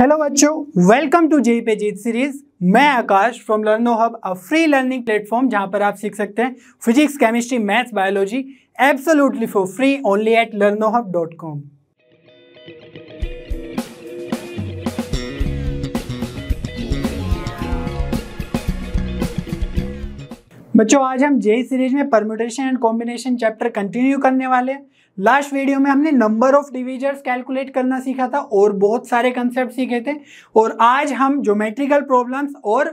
Hello बच्चों welcome to JEE पे जीत सीरीज मैं Akash from LearnoHub a free learning platform जहां पर आप सीख सकते हैं physics chemistry maths biology absolutely for free only at LearnoHub dot com बच्चों आज हम जेई सीरीज में permutation and combination chapter continue करने वाले हैं लास्ट वीडियो में हमने नंबर ऑफ डिविजर्स कैलकुलेट करना सीखा था और बहुत सारे कंसेप्ट सीखे थे और आज हम ज्योमेट्रिकल प्रॉब्लम्स और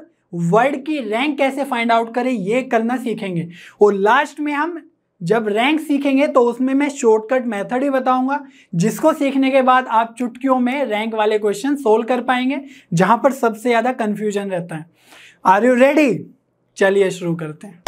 वर्ड की रैंक कैसे फाइंड आउट करें ये करना सीखेंगे और लास्ट में हम जब रैंक सीखेंगे तो उसमें मैं शॉर्टकट मेथड ही बताऊंगा जिसको सीखने के बाद आप चुटकियों में रैंक वाले क्वेश्चन सोल्व कर पाएंगे जहां पर सबसे ज़्यादा कन्फ्यूजन रहता है आर यू रेडी चलिए शुरू करते हैं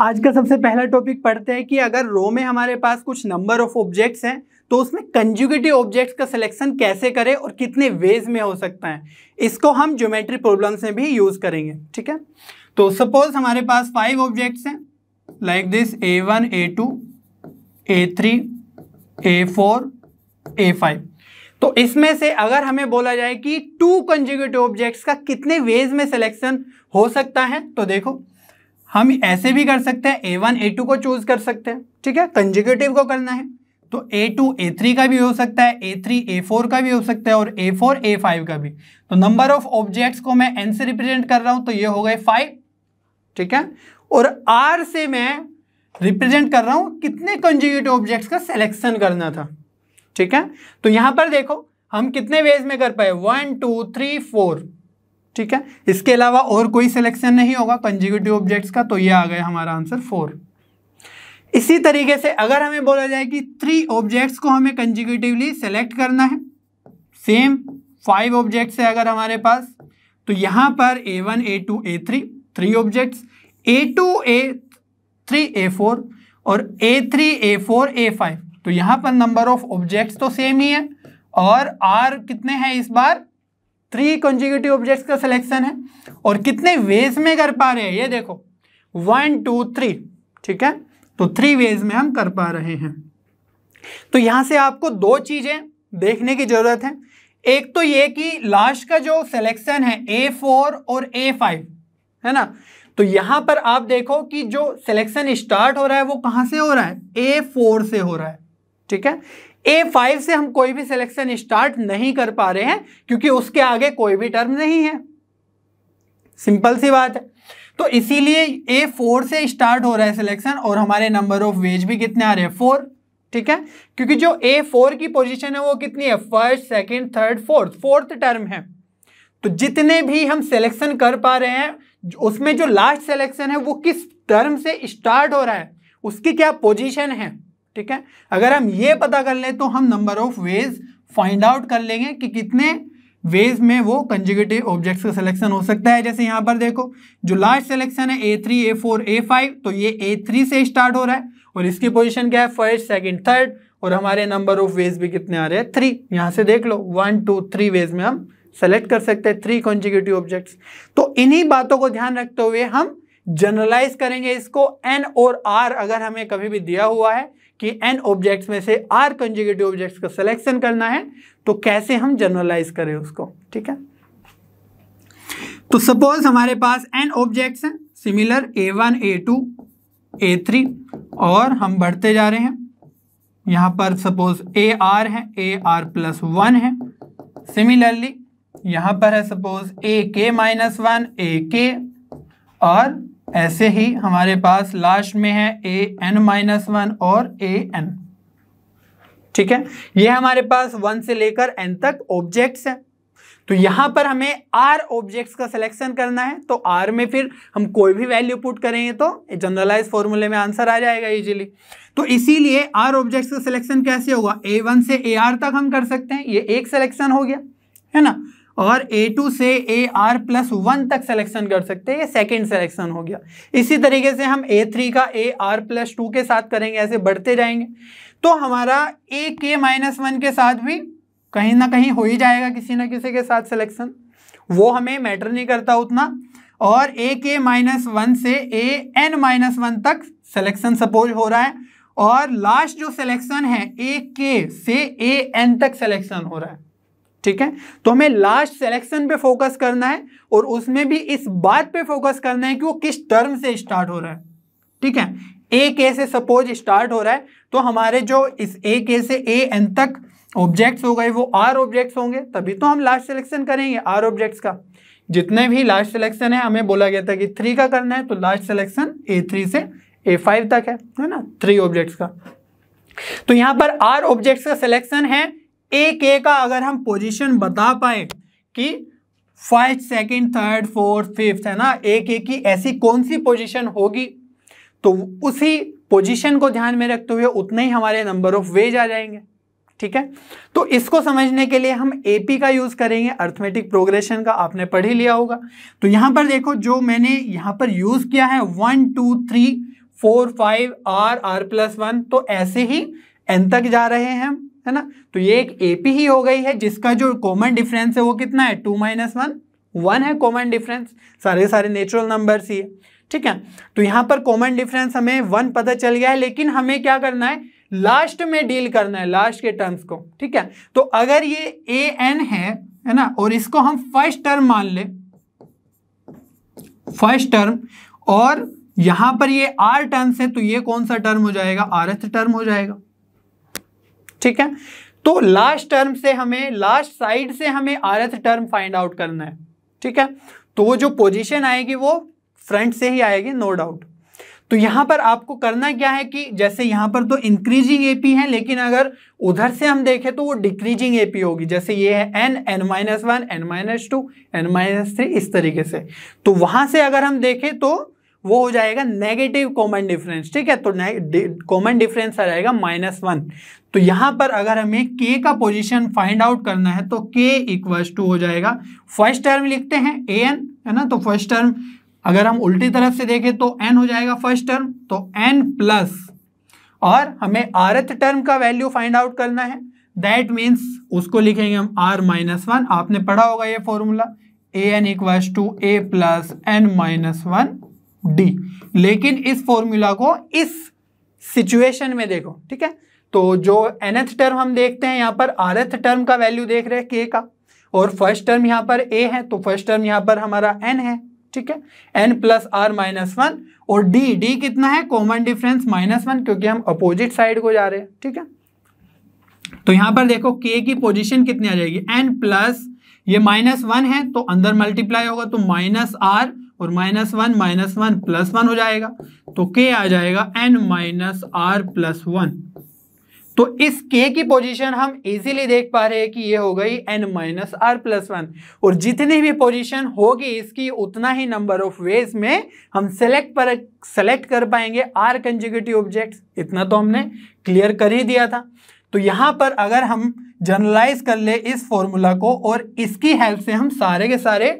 आज का सबसे पहला टॉपिक पढ़ते हैं कि अगर रो में हमारे पास कुछ नंबर ऑफ ऑब्जेक्ट्स हैं तो उसमें कंजुगेटिव ऑब्जेक्ट्स का सिलेक्शन कैसे करें और कितने वेज में हो सकता है इसको हम ज्योमेट्री प्रॉब्लम्स में भी यूज़ करेंगे ठीक है तो सपोज हमारे पास फाइव ऑब्जेक्ट्स हैं like this A one A two A three A four A five तो इसमें से अगर हमें बोला जाए कि टू कंजुगेटिव ऑब्जेक्ट्स का कितने वेज में सिलेक्शन हो सकता है तो देखो हम ऐसे भी कर सकते हैं ए वन ए टू को चूज कर सकते हैं ठीक है कंजिक्यूटिव को करना है तो ए टू ए थ्री का भी हो सकता है ए थ्री ए फोर का भी हो सकता है और ए फोर ए फाइव का भी तो नंबर ऑफ ऑब्जेक्ट्स को मैं एन से रिप्रेजेंट कर रहा हूं तो ये हो गए फाइव ठीक है और आर से मैं रिप्रेजेंट कर रहा हूं कितने कंजिक्यूटिव ऑब्जेक्ट्स का सिलेक्शन करना था ठीक है तो यहां पर देखो हम कितने वेज में कर पाए वन टू थ्री फोर ठीक है इसके अलावा और कोई सिलेक्शन नहीं होगा कंजिक्यूटिव ऑब्जेक्ट्स का तो ये आ गया हमारा आंसर फोर इसी तरीके से अगर हमें बोला जाए कि थ्री ऑब्जेक्ट्स को हमें कंजिक्यूटिवली सेलेक्ट करना है सेम फाइव ऑब्जेक्ट्स है अगर हमारे पास तो यहां पर A one A two A three three objects A two A three A four और A three A four A five तो यहां पर नंबर ऑफ ऑब्जेक्ट्स तो सेम ही है और आर कितने हैं इस बार थ्री कंजिक्यूटिव ऑब्जेक्ट्स का सिलेक्शन है और कितने वेज में कर पा रहे हैं ये देखो वन टू थ्री ठीक है तो थ्री वेज में हम कर पा रहे हैं तो यहां से आपको दो चीज़ें देखने की ज़रूरत है एक तो ये कि लास्ट का जो सिलेक्शन है ए फोर और ए फाइव है ना तो यहां पर आप देखो कि जो सिलेक्शन स्टार्ट हो रहा है वो कहां से हो रहा है ए फोर से हो रहा है ठीक है ए फाइव से हम कोई भी सिलेक्शन स्टार्ट नहीं कर पा रहे हैं क्योंकि उसके आगे कोई भी टर्म नहीं है सिंपल सी बात है तो इसीलिए ए फोर से स्टार्ट हो रहा है सिलेक्शन और हमारे नंबर ऑफ वेज भी कितने आ रहे हैं फोर ठीक है क्योंकि जो ए फोर की पोजीशन है वो कितनी है first second third fourth fourth term है तो जितने भी हम सिलेक्शन कर पा रहे हैं उसमें जो लास्ट सिलेक्शन है वो किस टर्म से स्टार्ट हो रहा है उसकी क्या पोजीशन है ठीक है अगर हम ये पता कर ले तो हम number of ways find out कर लेंगे कि कितने वेज में वो कंजिगेटिव ऑब्जेक्ट्स का सिलेक्शन हो सकता है जैसे यहाँ पर देखो जो लास्ट सिलेक्शन है A three A four A five तो ये ए थ्री से स्टार्ट हो रहा है और इसकी पोजीशन क्या है फर्स्ट सेकंड थर्ड और हमारे नंबर ऑफ वेज भी कितने आ रहे हैं थ्री यहाँ से देख लो वन टू थ्री वेज में हम सेलेक्ट कर सकते हैं थ्री कॉन्जिक्यूटिव ऑब्जेक्ट्स तो इन्हीं बातों को ध्यान रखते हुए हम जनरलाइज करेंगे इसको एन और आर अगर हमें कभी भी दिया हुआ है कि एन ऑब्जेक्ट्स में से आर कंजिगेटिव ऑब्जेक्ट्स का सिलेक्शन करना है तो कैसे हम जनरलाइज करें उसको ठीक है तो सपोज हमारे पास एन ऑब्जेक्ट्स हैं similar A one A two A three और हम बढ़ते जा रहे हैं यहां पर सपोज ए आर है ए आर प्लस वन है सिमिलरली यहां पर है सपोज ए के माइनस वन ए के और ऐसे ही हमारे पास लास्ट में है ए एन माइनस वन और ए एन ठीक है ये हमारे पास वन से लेकर एन तक ऑब्जेक्ट्स हैं तो यहां पर हमें आर ऑब्जेक्ट्स का सिलेक्शन करना है तो आर में फिर हम कोई भी वैल्यू पुट करेंगे तो जनरलाइज फॉर्मूले में आंसर आ जाएगा इजीली तो इसीलिए आर ऑब्जेक्ट्स का सिलेक्शन कैसे होगा ए वन से ए आर तक हम कर सकते हैं ये एक सिलेक्शन हो गया है ना और A2 से ए आर प्लस वन तक सिलेक्शन कर सकते हैं ये सेकेंड सिलेक्शन हो गया इसी तरीके से हम A3 का ए आर प्लस टू के साथ करेंगे ऐसे बढ़ते जाएंगे तो हमारा ए के माइनस वन के साथ भी कहीं ना कहीं हो ही जाएगा किसी ना किसी के साथ सिलेक्शन वो हमें मैटर नहीं करता उतना और ए के माइनस वन से ए एन माइनस वन तक सिलेक्शन सपोज हो रहा है और लास्ट जो सिलेक्शन है ए के से ए एन तक सिलेक्शन हो रहा है ठीक है तो हमें लास्ट सिलेक्शन पे फोकस करना है और उसमें भी इस बात पे फोकस करना है कि वो किस टर्म से स्टार्ट हो रहा है ठीक है ए के से सपोज स्टार्ट हो रहा है तो हमारे जो इस ए के से ए एन तक ऑब्जेक्ट्स हो गए वो आर ऑब्जेक्ट्स होंगे तभी तो हम लास्ट सिलेक्शन करेंगे आर ऑब्जेक्ट्स का जितने भी लास्ट सिलेक्शन है हमें बोला गया था कि थ्री का करना है तो लास्ट सिलेक्शन ए से ए तक है है ना थ्री ऑब्जेक्ट्स का तो यहां पर आर ऑब्जेक्ट्स का सिलेक्शन है ए के का अगर हम पोजीशन बता पाए कि first second third fourth fifth है ना ए के की ऐसी कौन सी पोजीशन होगी तो उसी पोजीशन को ध्यान में रखते हुए उतने ही हमारे नंबर ऑफ वेज आ जाएंगे ठीक है तो इसको समझने के लिए हम एपी का यूज़ करेंगे अर्थमेटिक प्रोग्रेशन का आपने पढ़ ही लिया होगा तो यहाँ पर देखो जो मैंने यहाँ पर यूज़ किया है one two three four five R R plus one तो ऐसे ही एन तक जा रहे हैं हम है ना तो ये एक एपी ही हो गई है जिसका जो कॉमन डिफरेंस है वो कितना है टू माइनस वन वन है कॉमन डिफरेंस सारे सारे नेचुरल नंबर्स ही है ठीक है तो यहाँ पर कॉमन डिफरेंस हमें वन पता चल गया है लेकिन हमें क्या करना है लास्ट में डील करना है लास्ट के टर्म्स को ठीक है तो अगर ये ए एन है है ना और इसको हम फर्स्ट टर्म मान ले फर्स्ट टर्म और यहां पर ये आर टर्म्स है तो ये कौन सा टर्म हो जाएगा आरथ टर्म हो जाएगा ठीक है तो लास्ट टर्म से हमें लास्ट साइड से हमें आरथ टर्म फाइंड आउट करना है ठीक है तो जो पोजीशन आएगी वो फ्रंट से ही आएगी नो no डाउट तो यहां पर आपको करना क्या है कि जैसे यहां पर तो इंक्रीजिंग एपी है लेकिन अगर उधर से हम देखें तो वो डिक्रीजिंग एपी होगी जैसे ये है N N minus one N minus two N minus three इस तरीके से तो वहां से अगर हम देखें तो वो हो जाएगा नेगेटिव कॉमन डिफरेंस ठीक है तो कॉमन डिफरेंस आ जाएगा माइनस वन तो यहां पर अगर हमें k का पोजीशन फाइंड आउट करना है तो k इक्वल्स टू हो जाएगा फर्स्ट टर्म लिखते हैं ए एन है ना तो फर्स्ट टर्म अगर हम उल्टी तरफ से देखें तो n हो जाएगा फर्स्ट टर्म तो n प्लस और हमें rth टर्म का वैल्यू फाइंड आउट करना है दैट मीन्स उसको लिखेंगे हम r माइनस वन आपने पढ़ा होगा ये formula A N equals to A plus N minus one D लेकिन इस फॉर्मूला को इस सिचुएशन में देखो ठीक है तो जो nth टर्म हम देखते हैं यहाँ पर rth टर्म का वैल्यू देख रहे हैं k का और फर्स्ट टर्म यहाँ पर a है तो फर्स्ट टर्म यहाँ पर हमारा n है ठीक है n plus R minus one और d d कितना है कॉमन डिफरेंस माइनस वन क्योंकि हम अपोजिट साइड को जा रहे हैं ठीक है तो यहाँ पर देखो k की पोजिशन कितनी आ जाएगी एन प्लस ये माइनस वन है तो अंदर मल्टीप्लाई होगा तो माइनस आर और minus one minus one plus one हो जाएगा तो के आ जाएगा N minus are plus one तो इस के की पोजीशन हम इजीली देख पा रहे हैं कि ये हो गई N minus are plus one और जितनी भी पोजीशन होगी इसकी उतना ही नंबर ऑफ वेज में हम सेलेक्ट पर सेलेक्ट कर पाएंगे आर कंजिक्यूटिव ऑब्जेक्ट इतना तो हमने क्लियर कर ही दिया था तो यहाँ पर अगर हम जनरलाइज कर ले इस फॉर्मूला को और इसकी हेल्प से हम सारे के सारे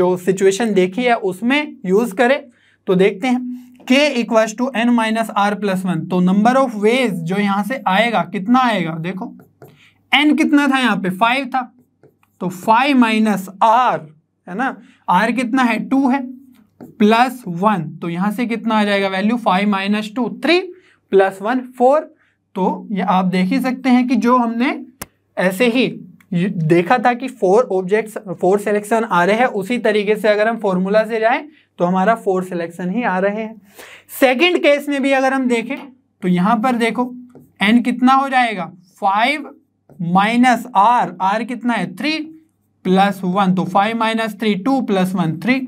जो सिचुएशन देखी है उसमें यूज़ करें तो देखते हैं k equal to N minus are plus one तो नंबर ऑफ वेज जो यहां से आएगा कितना आएगा देखो n कितना था यहां पे फाइव था तो फाइव माइनस आर है ना आर कितना है टू है प्लस वन तो यहां से कितना आ जाएगा value five minus two three plus one four तो ये आप देख ही सकते हैं कि जो हमने ऐसे ही देखा था कि फोर ऑब्जेक्ट्स फोर सिलेक्शन आ रहे हैं उसी तरीके से अगर हम फॉर्मूला से जाएं तो हमारा फोर सिलेक्शन ही आ रहे हैं सेकंड केस में भी अगर हम देखें तो यहां पर देखो एन कितना हो जाएगा फाइव माइनस आर आर कितना है थ्री प्लस वन तो five minus three two plus one three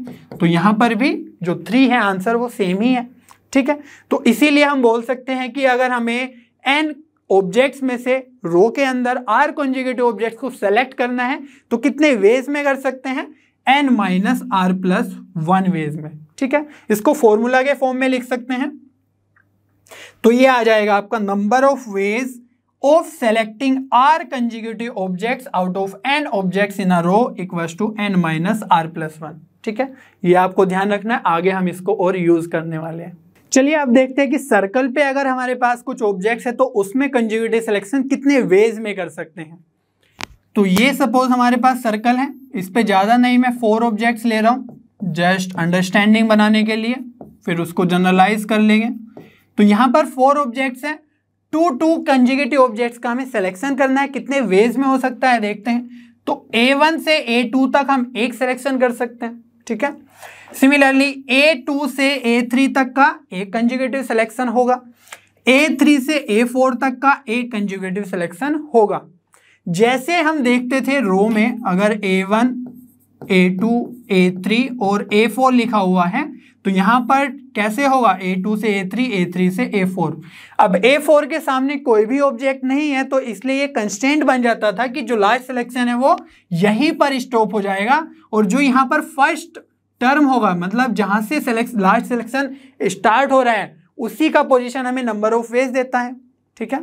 तो यहां पर भी जो थ्री है आंसर वो सेम ही है ठीक है तो इसीलिए हम बोल सकते हैं कि अगर हमें एन ऑब्जेक्ट्स में से रो के अंदर आर कॉन्जिगेटिव ऑब्जेक्ट्स को सेलेक्ट करना है तो कितने वेज में कर सकते हैं N minus are plus one ways में ठीक है इसको फॉर्मूला के फॉर्म में लिख सकते हैं तो ये आ जाएगा आपका number of ways of selecting R consecutive objects out of N objects in a row equals to N minus are plus one ठीक है ये आपको ध्यान रखना है आगे हम इसको और यूज करने वाले हैं चलिए आप देखते हैं कि सर्कल पे अगर हमारे पास कुछ ऑब्जेक्ट्स है तो उसमें कंजिक्यूटिव सिलेक्शन कितने वेज में कर सकते हैं तो ये सपोज हमारे पास सर्कल है इस पर ज़्यादा नहीं मैं फोर ऑब्जेक्ट्स ले रहा हूँ जस्ट अंडरस्टैंडिंग बनाने के लिए फिर उसको जनरलाइज कर लेंगे तो यहाँ पर फोर ऑब्जेक्ट्स हैं टू टू कंजिगेटिव ऑब्जेक्ट्स का हमें सिलेक्शन करना है कितने वेज में हो सकता है देखते हैं तो ए वन से ए टू तक हम एक सिलेक्शन कर सकते हैं ठीक है सिमिलरली ए टू से ए थ्री तक का एक कंजिगेटिव सिलेक्शन होगा ए थ्री से ए फोर तक का एक कंजिगेटिव सिलेक्शन होगा जैसे हम देखते थे रो में अगर A one A two A three और ए फोर लिखा हुआ है तो यहां पर कैसे होगा ए टू से ए थ्री ए थ्री से ए फोर अब ए फोर के सामने कोई भी ऑब्जेक्ट नहीं है तो इसलिए ये कंस्टेंट बन जाता था कि जो लास्ट सिलेक्शन है वो यहीं पर स्टॉप हो जाएगा और जो यहाँ पर फर्स्ट टर्म होगा मतलब जहां से लास्ट सिलेक्शन स्टार्ट हो रहा है उसी का पोजिशन हमें नंबर ऑफ वेज देता है ठीक है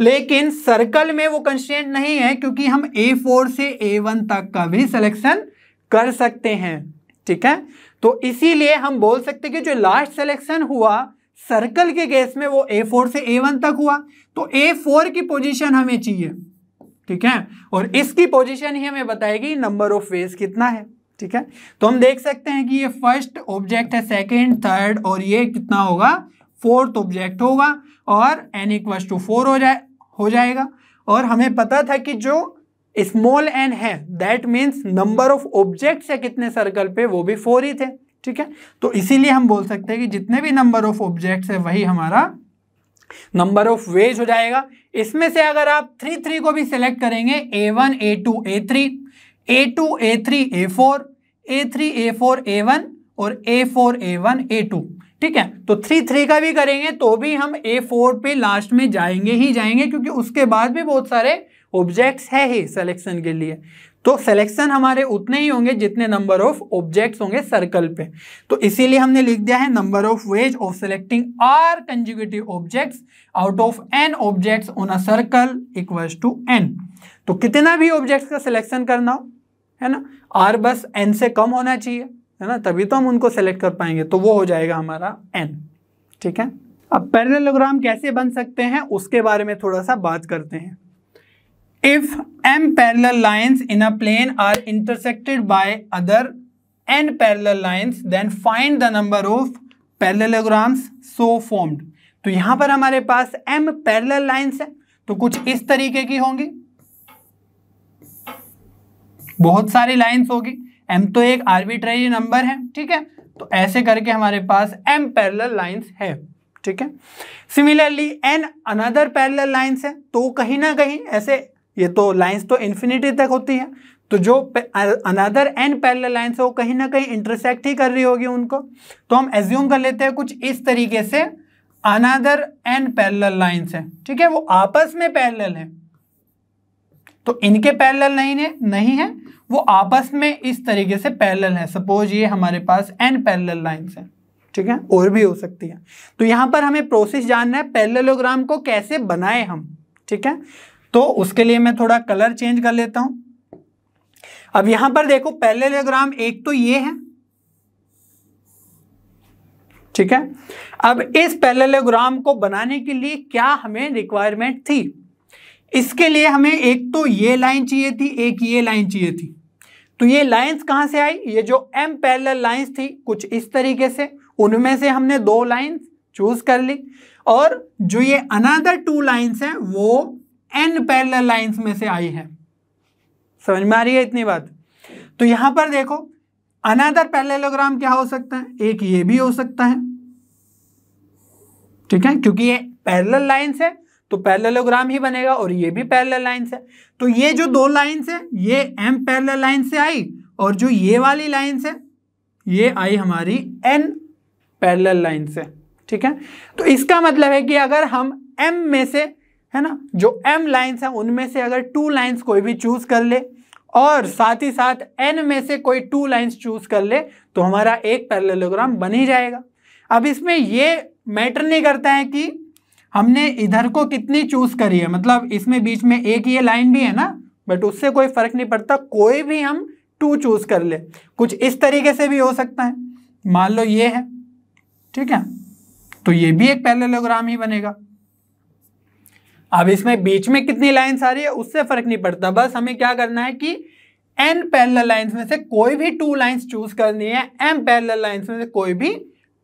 लेकिन सर्कल में वो कंस्टेंट नहीं है क्योंकि हम फोर से वन तक का भी सिलेक्शन कर सकते हैं ठीक है तो इसीलिए हम बोल सकते कि जो लास्ट सिलेक्शन हुआ सर्कल के गेस में वो A4 से A1 तक हुआ तो A4 की पोजीशन हमें चाहिए ठीक है और इसकी पोजीशन ही हमें बताएगी नंबर ऑफ फेज कितना है ठीक है तो हम देख सकते हैं कि ये फर्स्ट ऑब्जेक्ट है सेकंड थर्ड और ये कितना होगा फोर्थ ऑब्जेक्ट होगा और एन इक्वस टू फोर हो जाए हो जाएगा और हमें पता था कि जो स्मॉल एन है that means number of objects है कितने सर्कल पे वो भी फोर ही थे ठीक है तो इसीलिए हम बोल सकते हैं कि जितने भी नंबर ऑफ ऑब्जेक्ट्स है वही हमारा नंबर ऑफ वेज हो जाएगा इसमें से अगर आप थ्री थ्री को भी सिलेक्ट करेंगे A one A two A three A two A three A four A three A four A one और A four A one A two ठीक है तो थ्री थ्री का भी करेंगे तो भी हम ए फोर पे लास्ट में जाएंगे ही जाएंगे क्योंकि उसके बाद भी बहुत सारे ऑब्जेक्ट्स है ही सिलेक्शन के लिए तो सिलेक्शन हमारे उतने ही होंगे जितने नंबर ऑफ ऑब्जेक्ट्स होंगे सर्कल पे तो इसीलिए हमने लिख दिया है number of ways of selecting R conjugative objects out of N objects on a circle equals to N तो कितना भी ऑब्जेक्ट्स का सिलेक्शन करना हो है ना आर बस एन से कम होना चाहिए है ना तभी तो हम उनको सेलेक्ट कर पाएंगे तो वो हो जाएगा हमारा एन ठीक है अब पैरेललोग्राम कैसे बन सकते हैं उसके बारे में थोड़ा सा बात करते हैं if M parallel lines in a plane are intersected by other N parallel lines then find the number of parallelograms so formed तो यहां पर हमारे पास एम पैरल लाइन्स है तो कुछ इस तरीके की होंगी बहुत सारी लाइन्स होगी एम तो एक आर्बिट्रेरी नंबर है ठीक है तो ऐसे करके हमारे पास एम पैरल लाइन्स है ठीक है similarly N another parallel lines है तो कहीं ना कहीं ऐसे ये तो लाइन्स तो इन्फिनिटी तक होती है तो जो अनदर एन पैरल लाइन्स है वो कहीं ना कहीं इंटरसेक्ट ही कर रही होगी उनको तो हम एज्यूम कर लेते हैं कुछ इस तरीके से अनदर एन पैरल लाइन्स है ठीक है वो आपस में पैरल है तो इनके पैरेलल नहीं है नहीं है वो आपस में इस तरीके से पैरेलल है सपोज ये हमारे पास एन पैरेलल लाइंस हैं ठीक है और भी हो सकती है तो यहां पर हमें प्रोसेस जानना है पैरेललोग्राम को कैसे बनाए हम ठीक है तो उसके लिए मैं थोड़ा कलर चेंज कर लेता हूं अब यहां पर देखो पैरेललोग्राम एक तो ये है ठीक है अब इस पैरेललोग्राम को बनाने के लिए क्या हमें रिक्वायरमेंट थी इसके लिए हमें एक तो ये लाइन चाहिए थी एक ये लाइन चाहिए थी तो ये लाइंस कहां से आई ये जो एम पैरल लाइंस थी कुछ इस तरीके से उनमें से हमने दो लाइंस चूज कर ली और जो ये अनादर टू लाइंस हैं वो एन पैरल लाइंस में से आई है समझ में आ रही है इतनी बात तो यहां पर देखो अनादर पैरलोग्राम क्या हो सकता है एक ये भी हो सकता है ठीक है क्योंकि ये पैरल लाइन्स है तो पैरेललोग्राम ही बनेगा और ये भी पैरेलल लाइन है तो ये जो हम्म। दो लाइंस है ये एम पैरेलल लाइन से आई और जो ये वाली लाइन्स है ये आई हमारी एन पैरेलल लाइन से ठीक है तो इसका मतलब है कि अगर हम एम में से है ना जो एम लाइन्स है उनमें से अगर टू लाइन्स कोई भी चूज़ कर ले और साथ ही साथ एन में से कोई टू लाइन्स चूज़ कर ले तो हमारा एक पैरेललोग्राम बन ही जाएगा अब इसमें ये मैटर नहीं करता है कि हमने इधर को कितनी चूज करी है मतलब इसमें बीच में एक ये लाइन भी है ना बट उससे कोई फर्क नहीं पड़ता कोई भी हम टू चूज कर ले कुछ इस तरीके से भी हो सकता है मान लो ये है ठीक है तो ये भी एक पैरेललोग्राम ही बनेगा अब इसमें बीच में कितनी लाइन्स आ रही है उससे फर्क नहीं पड़ता बस हमें क्या करना है कि एन पैरल लाइंस में से कोई भी टू लाइंस चूज करनी है एम पैरल लाइंस में से कोई भी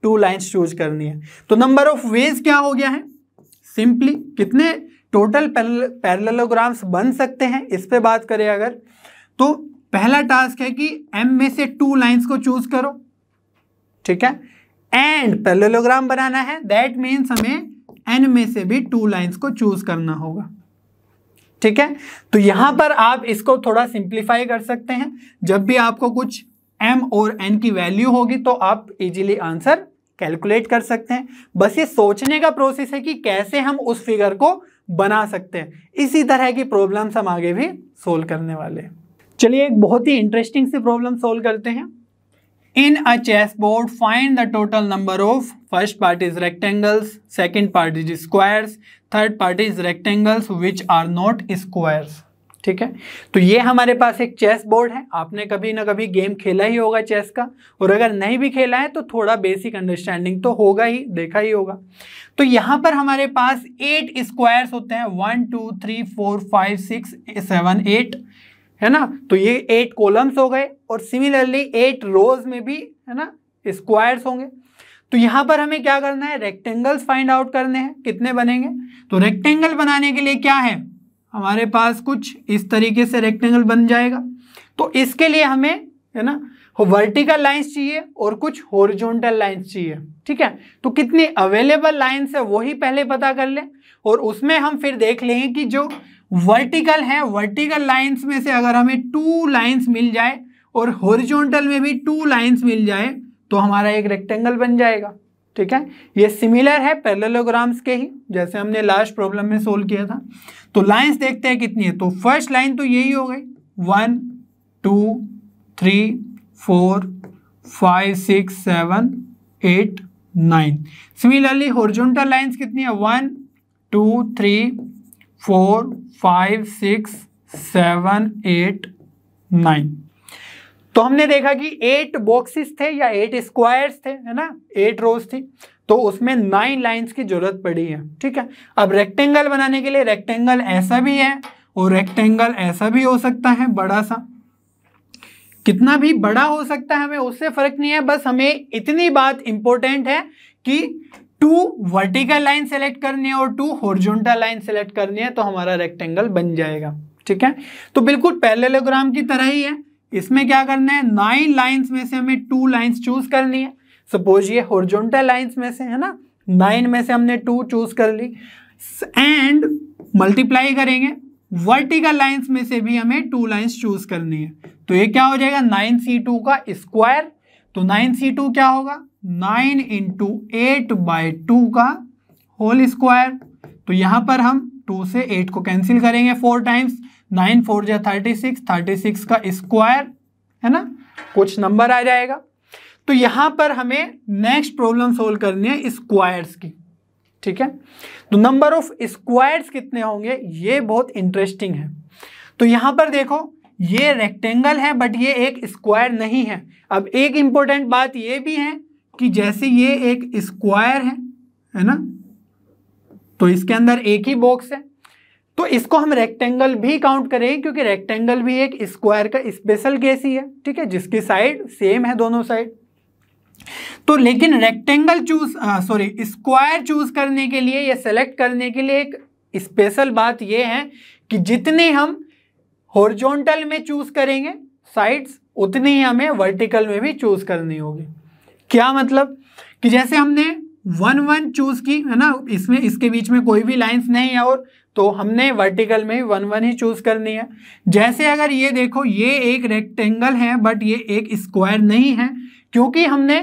टू लाइंस चूज करनी है तो नंबर ऑफ वेज क्या हो गया है सिंपली कितने टोटल पैरलोग्राम्स बन सकते हैं इस पर बात करें अगर तो पहला टास्क है कि एम में से टू लाइंस को चूज करो ठीक है एंड पैरलोग्राम बनाना है दैट मीन्स हमें एन में से भी टू लाइंस को चूज करना होगा ठीक है तो यहां पर आप इसको थोड़ा सिंप्लीफाई कर सकते हैं जब भी आपको कुछ एम और एन की वैल्यू होगी तो आप इजीली आंसर कैलकुलेट कर सकते हैं बस ये सोचने का प्रोसेस है कि कैसे हम उस फिगर को बना सकते हैं इसी तरह की प्रॉब्लम्स हम आगे भी सोल्व करने वाले हैं चलिए एक बहुत ही इंटरेस्टिंग सी प्रॉब्लम सोल्व करते हैं in a chessboard find the total number of first part is rectangles second part is squares third part is rectangles which are not squares ठीक है तो ये हमारे पास एक चेस बोर्ड है आपने कभी ना कभी गेम खेला ही होगा चेस का और अगर नहीं भी खेला है तो थोड़ा बेसिक अंडरस्टैंडिंग तो होगा ही देखा ही होगा तो यहाँ पर हमारे पास एट स्क्वायर्स होते हैं one two three four five six seven eight है ना तो ये एट कॉलम्स हो गए और सिमिलरली एट रोज में भी है ना स्क्वायर्स होंगे तो यहाँ पर हमें क्या करना है रेक्टेंगल्स फाइंड आउट करने हैं कितने बनेंगे तो रेक्टेंगल बनाने के लिए क्या है हमारे पास कुछ इस तरीके से रेक्टेंगल बन जाएगा तो इसके लिए हमें है ना वर्टिकल लाइंस चाहिए और कुछ होरिजोनटल लाइंस चाहिए ठीक है तो कितनी अवेलेबल लाइंस है वही पहले पता कर लें और उसमें हम फिर देख लेंगे कि जो वर्टिकल है वर्टिकल लाइंस में से अगर हमें टू लाइंस मिल जाए और होरिजोनटल में भी टू लाइंस मिल जाए तो हमारा एक रेक्टेंगल बन जाएगा ठीक है ये सिमिलर है पैरेललोग्राम्स के ही जैसे हमने लास्ट प्रॉब्लम में सोल्व किया था तो लाइंस देखते हैं कितनी है तो फर्स्ट लाइन तो यही हो गई one two three four five six seven eight nine similarly horizontal lines कितनी है one two three four five six seven eight nine तो हमने देखा कि एट बॉक्सिस थे या एट स्क्वायर्स थे है ना एट रोज थी तो उसमें नाइन लाइंस की जरूरत पड़ी है ठीक है अब रेक्टेंगल बनाने के लिए रेक्टेंगल ऐसा भी है और रेक्टेंगल ऐसा भी हो सकता है बड़ा सा कितना भी बड़ा हो सकता है हमें उससे फर्क नहीं है बस हमें इतनी बात इंपॉर्टेंट है कि टू वर्टिकल लाइन सेलेक्ट करनी है और टू हॉर्जोंटल लाइन सेलेक्ट करनी है तो हमारा रेक्टेंगल बन जाएगा ठीक है तो बिल्कुल पैरेललोग्राम की तरह ही है इसमें क्या करना है नाइन लाइंस में से हमें टू लाइंस चूज करनी है सपोज ये हॉर्जोंटल लाइंस में से है ना नाइन में से हमने टू चूज कर ली एंड मल्टीप्लाई करेंगे वर्टिकल लाइंस में से भी हमें टू लाइंस चूज करनी है तो ये क्या हो जाएगा नाइन सी टू का स्क्वायर तो नाइन सी टू क्या होगा nine into eight by two का होल स्क्वायर तो यहां पर हम टू से एट को कैंसिल करेंगे फोर टाइम्स नाइन फोर जो थर्टी सिक्स थर्टी सिक्स का स्क्वायर है ना कुछ नंबर आ जाएगा तो यहां पर हमें नेक्स्ट प्रॉब्लम सोल्व करनी है स्क्वायर्स की ठीक है तो नंबर ऑफ स्क्वायर्स कितने होंगे ये बहुत इंटरेस्टिंग है तो यहां पर देखो ये रेक्टेंगल है बट ये एक स्क्वायर नहीं है अब एक इंपॉर्टेंट बात ये भी है कि जैसे ये एक स्क्वायर है है ना तो इसके अंदर एक ही बॉक्स है तो इसको हम रेक्टेंगल भी काउंट करेंगे क्योंकि रेक्टेंगल भी एक स्क्वायर का स्पेशल केस ही है ठीक है जिसकी साइड सेम है दोनों साइड तो लेकिन rectangle choose sorry square choose करने के लिए या सेलेक्ट करने के लिए एक स्पेशल बात यह है कि जितने हम हॉरिजॉन्टल में चूज करेंगे साइड्स उतनी ही हमें वर्टिकल में भी चूज करनी होगी क्या मतलब कि जैसे हमने वन वन चूज की है ना इसमें इसके बीच में कोई भी लाइंस नहीं है और तो हमने वर्टिकल में वन वन ही चूज करनी है जैसे अगर ये देखो ये एक रेक्टेंगल है बट ये एक स्क्वायर नहीं है क्योंकि हमने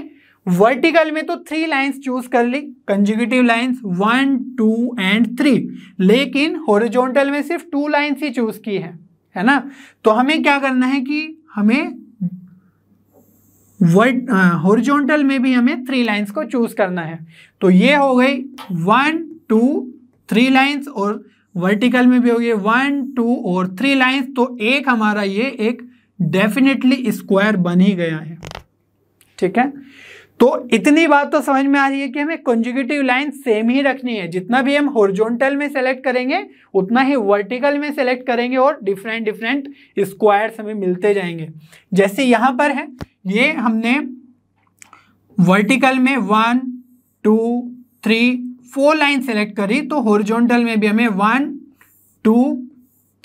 वर्टिकल में तो थ्री लाइंस चूज कर ली consecutive lines one two and three लेकिन हॉरिजॉन्टल में सिर्फ टू लाइंस ही चूज की है है ना तो हमें क्या करना है कि हमें वर्ड हॉरिजॉन्टल में भी हमें थ्री लाइंस को चूज करना है तो ये हो गई वन टू थ्री लाइंस और वर्टिकल में भी हो गई वन टू और थ्री लाइंस तो एक हमारा ये एक डेफिनेटली स्क्वायर बन ही गया है ठीक है तो इतनी बात तो समझ में आ रही है कि हमें कंजुगेटिव लाइन सेम ही रखनी है जितना भी हम हॉरिजॉन्टल में सेलेक्ट करेंगे उतना ही वर्टिकल में सेलेक्ट करेंगे और डिफरेंट डिफरेंट स्क्वायर्स हमें मिलते जाएंगे जैसे यहां पर है ये हमने वर्टिकल में one two three four line select करी तो हॉरिजॉन्टल में भी हमें वन टू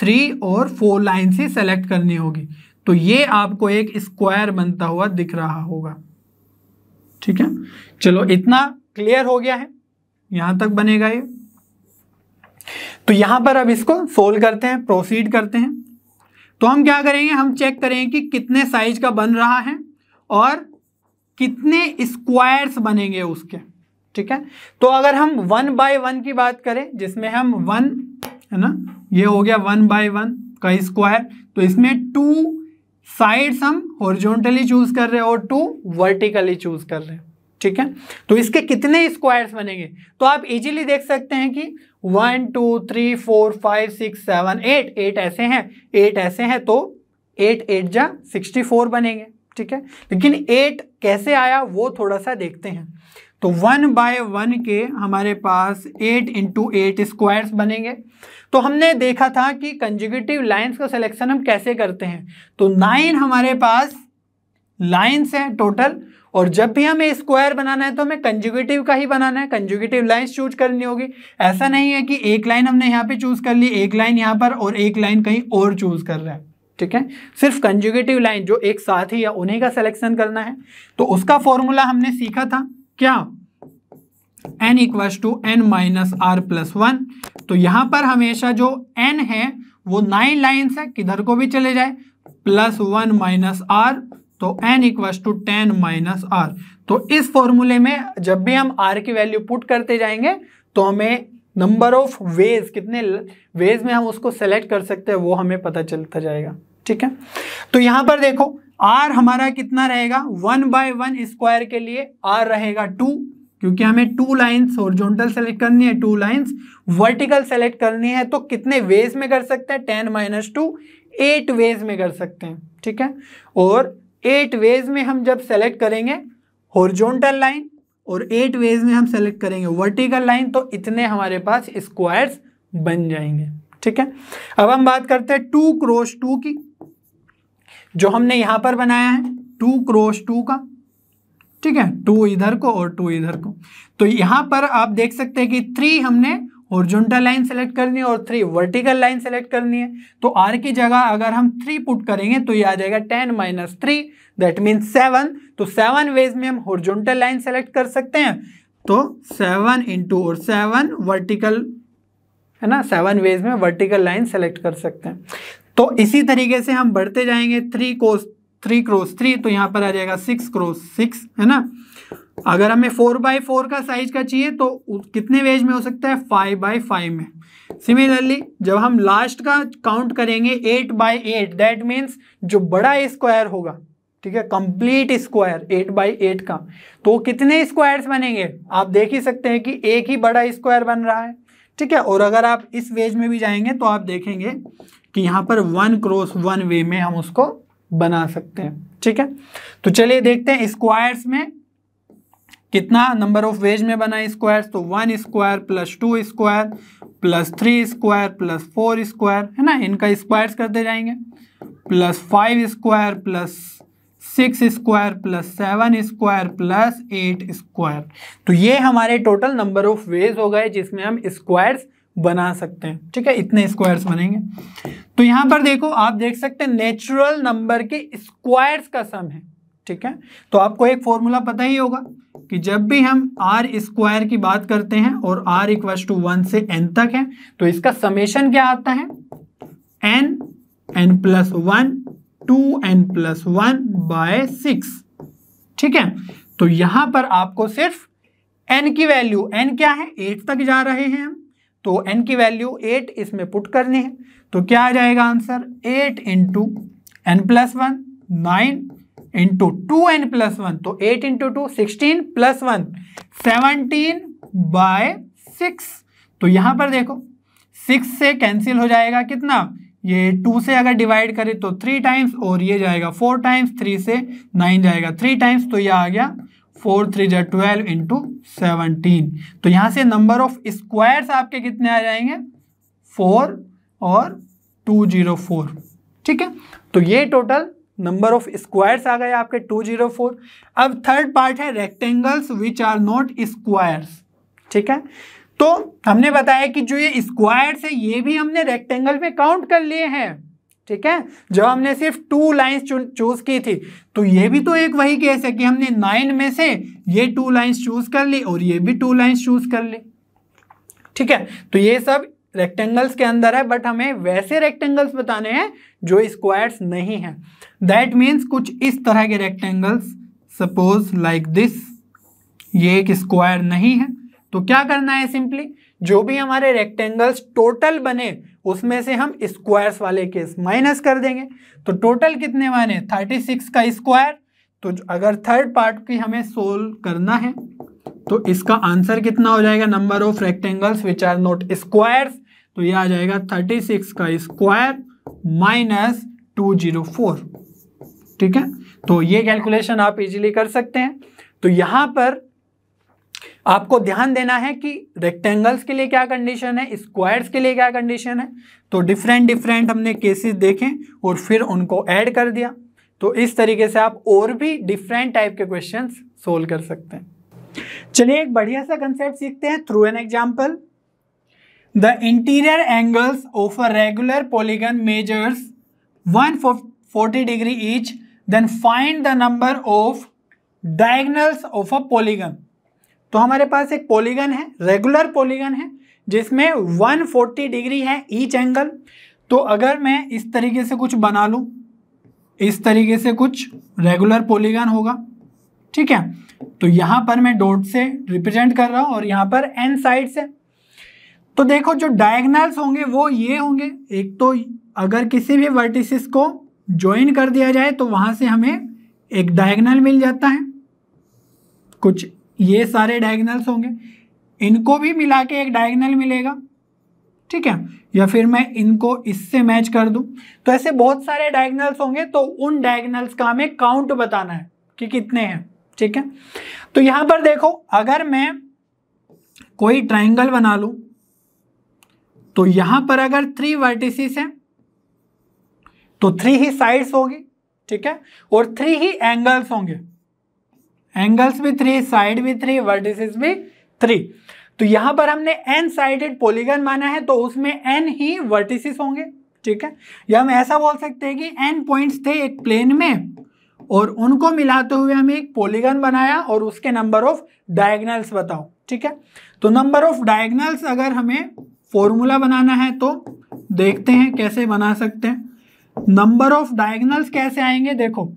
थ्री और फोर लाइन ही सेलेक्ट करनी होगी तो ये आपको एक स्क्वायर बनता हुआ दिख रहा होगा ठीक है चलो इतना क्लियर हो गया है यहां तक बनेगा ये तो यहां पर अब इसको सोल्व करते हैं प्रोसीड करते हैं तो हम क्या करेंगे हम चेक करेंगे कि कितने साइज का बन रहा है और कितने स्क्वायर्स बनेंगे उसके ठीक है तो अगर हम वन बाय वन की बात करें जिसमें हम वन है ना ये हो गया वन बाय वन का स्क्वायर तो इसमें टू साइड्स हम हॉरिजॉन्टली चूज कर रहे हैं और टू वर्टिकली चूज कर रहे हैं ठीक है तो इसके कितने स्क्वायर्स बनेंगे तो आप इजीली देख सकते हैं कि one two three four five six seven eight eight ऐसे हैं एट ऐसे हैं तो एट एट जा सिक्सटी फोर बनेंगे ठीक है लेकिन एट कैसे आया वो थोड़ा सा देखते हैं तो वन बाय वन के हमारे पास एट इंटू एट स्क्वायर्स बनेंगे तो हमने देखा था कि कंजिगेटिव लाइंस का सिलेक्शन हम कैसे करते हैं तो नाइन हमारे पास लाइंस हैं टोटल और जब भी हमें स्क्वायर बनाना है तो हमें कंजुगेटिव का ही बनाना है कंजुगेटिव लाइंस चूज करनी होगी ऐसा नहीं है कि एक लाइन हमने यहाँ पे चूज़ कर ली एक लाइन यहाँ पर और एक लाइन कहीं और चूज़ कर रहा है ठीक है सिर्फ कंजुगेटिव लाइन जो एक साथ ही या उन्हीं का सिलेक्शन करना है तो उसका फॉर्मूला हमने सीखा था क्या n equals to N minus are plus one तो यहां पर हमेशा जो एन है वो नाइन लाइन्स है किधर को भी चले जाए प्लस वन माइनस आर तो n equals to ten minus r तो इस फॉर्मूले में जब भी हम आर की वैल्यू पुट करते जाएंगे तो हमें नंबर ऑफ वेज कितने वेज में हम उसको सेलेक्ट कर सकते हैं वो हमें पता चलता जाएगा ठीक है तो यहां पर देखो आर हमारा कितना रहेगा वन बाय वन स्क्वायर के लिए आर रहेगा टू क्योंकि हमें टू लाइंस हॉरिजॉन्टल सेलेक्ट करनी है टू लाइंस वर्टिकल सेलेक्ट करनी है तो कितने वेज में कर सकते हैं ten minus two eight ways में कर सकते हैं ठीक है और एट वेज में हम जब सेलेक्ट करेंगे हॉरिजॉन्टल लाइन और एट वेज में हम सेलेक्ट करेंगे वर्टिकल लाइन तो इतने हमारे पास स्क्वायर्स बन जाएंगे ठीक है अब हम बात करते हैं टू क्रोश टू की जो हमने यहां पर बनाया है टू क्रोस टू का ठीक है टू इधर को और टू इधर को तो यहां पर आप देख सकते हैं कि थ्री हमने हॉर्जोंटल लाइन सेलेक्ट करनी है और थ्री वर्टिकल लाइन सेलेक्ट करनी है तो आर की जगह अगर हम थ्री पुट करेंगे तो ये आ जाएगा ten minus three that mean seven तो सेवन वेज में हम हॉर्जोंटल लाइन सेलेक्ट कर सकते हैं तो सेवन इंटू और सेवन वर्टिकल है ना सेवन वेज में वर्टिकल लाइन सेलेक्ट कर सकते हैं तो इसी तरीके से हम बढ़ते जाएंगे three cross three cross three तो यहाँ पर आ जाएगा सिक्स क्रोस सिक्स है ना अगर हमें फोर बाई फोर का साइज का चाहिए तो कितने वेज में हो सकता है फाइव बाई फाइव में सिमिलरली जब हम लास्ट का काउंट करेंगे eight by eight that means जो बड़ा स्क्वायर होगा ठीक है complete square eight by eight का तो कितने स्क्वायर्स बनेंगे आप देख ही सकते हैं कि एक ही बड़ा स्क्वायर बन रहा है ठीक है और अगर आप इस वेज में भी जाएंगे तो आप देखेंगे कि यहां पर वन क्रॉस वन वे में हम उसको बना सकते हैं ठीक है तो चलिए देखते हैं स्क्वायर्स में कितना नंबर ऑफ वेज में बना स्क्वायर तो one square plus two square plus three square plus four square है ना इनका स्क्वायर्स करते जाएंगे plus five square plus six square plus seven square plus eight square तो ये हमारे टोटल नंबर ऑफ वेज हो गए जिसमें हम स्क्वायर्स बना सकते हैं ठीक है इतने स्क्वायर्स बनेंगे तो यहां पर देखो आप देख सकते हैं नेचुरल नंबर के स्क्वायर्स का सम है ठीक है तो आपको एक फॉर्मूला पता ही होगा कि जब भी हम आर स्क्वायर की बात करते हैं और आर इक्व टू वन से एन तक है तो इसका समेशन क्या आता है N n plus one two n plus one by six ठीक है तो यहां पर आपको सिर्फ एन की वैल्यू एन क्या है एट तक जा रहे हैं हम तो एन की वैल्यू एट इसमें पुट करनी है तो क्या आ जाएगा answer eight into n plus one nine into two n plus one तो eight into two sixteen plus one seventeen by six तो यहां पर देखो सिक्स से कैंसिल हो जाएगा कितना ये टू से अगर डिवाइड करें तो थ्री टाइम्स और ये जाएगा फोर टाइम्स थ्री से नाइन जाएगा थ्री टाइम्स तो ये आ गया फोर थ्री जै ट्वेल्व इंटू सेवनटीन तो यहाँ से नंबर ऑफ स्क्वायर्स आपके कितने आ जाएंगे फोर और टू जीरो फोर ठीक है तो ये टोटल नंबर ऑफ स्क्वायर्स आ गए आपके टू जीरो फोर अब थर्ड पार्ट है rectangles which are not squares ठीक है तो हमने बताया कि जो ये स्क्वायर्स है ये भी हमने रेक्टेंगल में काउंट कर लिए हैं ठीक है जब हमने सिर्फ टू लाइंस चूज की थी तो ये भी तो एक वही केस है कि हमने नाइन में से ये टू लाइंस चूज कर ली और ये भी टू लाइंस चूज कर ली ठीक है तो ये सब रेक्टेंगल्स के अंदर है बट हमें वैसे रेक्टेंगल्स बताने हैं जो स्क्वायर्स नहीं है दैट मीन्स कुछ इस तरह के रेक्टेंगल्स सपोज लाइक दिस ये एक स्क्वायर नहीं है तो क्या करना है सिंपली जो भी हमारे रेक्टेंगल्स टोटल बने उसमें से हम स्क्वायर्स वाले केस माइनस कर देंगे तो टोटल कितने माने थर्टी सिक्स का स्क्वायर तो अगर थर्ड पार्ट की हमें सोल्व करना है तो इसका आंसर कितना हो जाएगा number of rectangles which are not squares तो ये आ जाएगा थर्टी सिक्स का square minus two zero four ठीक है तो ये कैलकुलेशन आप इजीली कर सकते हैं तो यहां पर आपको ध्यान देना है कि रेक्टेंगल्स के लिए क्या कंडीशन है स्क्वायर्स के लिए क्या कंडीशन है तो डिफरेंट डिफरेंट हमने केसेस देखे और फिर उनको ऐड कर दिया तो इस तरीके से आप और भी डिफरेंट टाइप के क्वेश्चन सोल्व कर सकते हैं चलिए एक बढ़िया सा कंसेप्ट सीखते हैं through an example the interior angles of a regular polygon measures one forty degree each then find the number of diagonals of a polygon तो हमारे पास एक पॉलीगन है रेगुलर पॉलीगन है जिसमें 140 डिग्री है ईच एंगल तो अगर मैं इस तरीके से कुछ बना लूँ इस तरीके से कुछ रेगुलर पॉलीगन होगा ठीक है तो यहाँ पर मैं डॉट से रिप्रेजेंट कर रहा हूँ और यहाँ पर एन साइड से तो देखो जो डायगनल्स होंगे वो ये होंगे एक तो अगर किसी भी वर्टिसिस को ज्वाइन कर दिया जाए तो वहाँ से हमें एक डायगनल मिल जाता है कुछ ये सारे डायगनल्स होंगे इनको भी मिला के एक डायगनल मिलेगा ठीक है या फिर मैं इनको इससे मैच कर दूं तो ऐसे बहुत सारे डायगनल्स होंगे तो उन डायगनल्स का हमें काउंट बताना है कि कितने हैं ठीक है तो यहां पर देखो अगर मैं कोई ट्राइंगल बना लूं तो यहां पर अगर थ्री वर्टिसेस हैं तो थ्री ही साइड्स होगी ठीक है और थ्री ही एंगल्स होंगे एंगल्स भी थ्री साइड भी थ्री वर्टिसेस भी थ्री तो यहां पर हमने एन साइडेड पोलीगन माना है तो उसमें एन ही वर्टिसेस होंगे ठीक है या हम ऐसा बोल सकते हैं कि एन पॉइंट्स थे एक प्लेन में और उनको मिलाते हुए हमें एक पोलीगन बनाया और उसके नंबर ऑफ डायग्नल्स बताओ ठीक है तो नंबर ऑफ डायग्नल्स अगर हमें फॉर्मूला बनाना है तो देखते हैं कैसे बना सकते हैं नंबर ऑफ डायगनल्स कैसे आएंगे देखो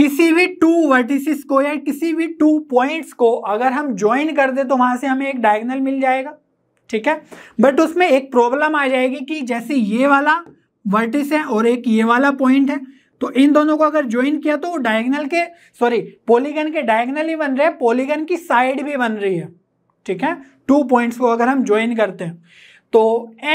किसी भी टू वर्टिसेस को या किसी भी टू पॉइंट्स को अगर हम ज्वाइन कर दे तो वहां से हमें एक डायगनल मिल जाएगा ठीक है बट उसमें एक प्रॉब्लम आ जाएगी कि जैसे ये वाला वर्टिस है और एक ये वाला पॉइंट है तो इन दोनों को अगर ज्वाइन किया तो डायगनल के सॉरी पोलीगन के डायगनल ही बन रहे हैं पोलीगन की साइड भी बन रही है ठीक है टू पॉइंट्स को अगर हम ज्वाइन करते हैं तो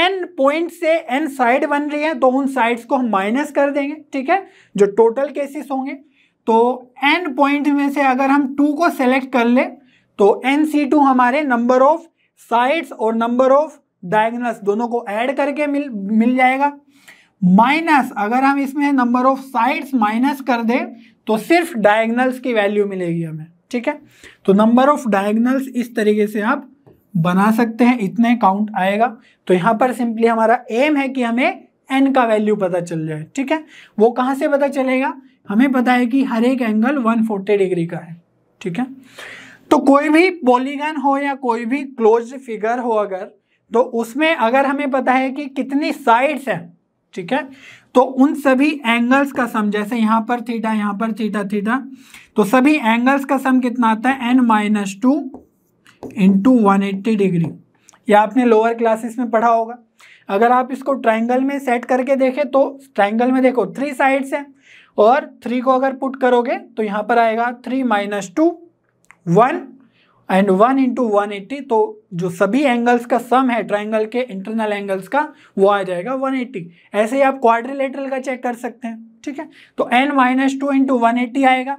एन पॉइंट से एन साइड बन रही है तो उन साइड्स को हम माइनस कर देंगे ठीक है जो टोटल केसेस होंगे तो एन पॉइंट में से अगर हम टू को सेलेक्ट कर ले तो एन सी टू हमारे नंबर ऑफ साइड्स और नंबर ऑफ डायगनल्स दोनों को ऐड करके मिल मिल जाएगा माइनस अगर हम इसमें नंबर ऑफ साइड्स माइनस कर दें तो सिर्फ डायगनल्स की वैल्यू मिलेगी हमें ठीक है तो नंबर ऑफ डायगनल्स इस तरीके से आप बना सकते हैं इतने काउंट आएगा तो यहाँ पर सिंपली हमारा एम है कि हमें एन का वैल्यू पता चल जाए ठीक है वो कहाँ से पता चलेगा हमें पता है कि हर एक एंगल 140 डिग्री का है ठीक है तो कोई भी पॉलीगन हो या कोई भी क्लोज फिगर हो अगर तो उसमें अगर हमें पता है कि कितनी साइड्स हैं ठीक है तो उन सभी एंगल्स का सम जैसे यहाँ पर थीटा यहाँ पर थीटा थीटा तो सभी एंगल्स का सम कितना आता है n minus two into one eighty degree या आपने लोअर क्लासेस में पढ़ा होगा अगर आप इसको ट्राइंगल में सेट करके देखें तो ट्राइंगल में देखो थ्री साइड्स हैं और थ्री को अगर पुट करोगे तो यहाँ पर आएगा three minus two one and one into one eighty तो जो सभी एंगल्स का सम है ट्राइंगल के इंटरनल एंगल्स का वो आ जाएगा वन एट्टी ऐसे ही आप क्वाड्रिलेटरल का चेक कर सकते हैं ठीक है तो n minus two into one eighty आएगा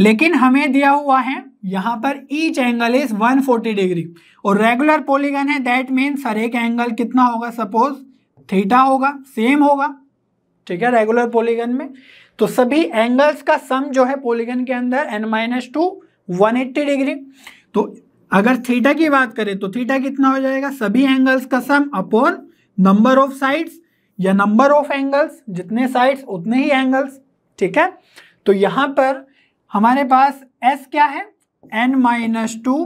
लेकिन हमें दिया हुआ है यहाँ पर ईच एंगल इज 140 डिग्री और रेगुलर पॉलीगन है दैट मीन्स हर एक एंगल कितना होगा सपोज थीटा होगा सेम होगा ठीक है रेगुलर पोलीगन में तो सभी एंगल्स का सम जो है पोलीगन के अंदर n minus two one eighty degree तो अगर थीटा की बात करें तो थीटा कितना हो जाएगा सभी एंगल्स का sum upon number of sides या नंबर ऑफ एंगल्स जितने साइड्स उतने ही एंगल्स ठीक है तो यहां पर हमारे पास एस क्या है n minus two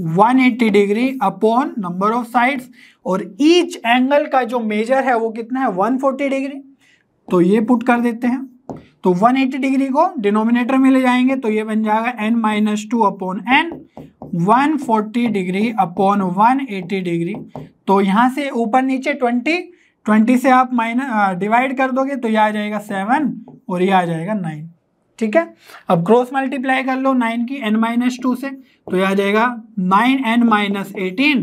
180 degree upon number of sides और ईच एंगल का जो मेजर है वो कितना है 140 डिग्री तो ये पुट कर देते हैं तो 180 डिग्री को डिनोमिनेटर में ले जाएंगे तो ये बन जाएगा N minus two upon n one degree upon 180 degree तो यहाँ से ऊपर नीचे 20 20 से आप माइनस डिवाइड कर दोगे तो ये आ जाएगा सेवन और ये आ जाएगा नाइन ठीक है अब क्रॉस मल्टीप्लाई कर लो नाइन की एन माइनस टू से तो यह आ जाएगा नाइन एन माइनस एटीन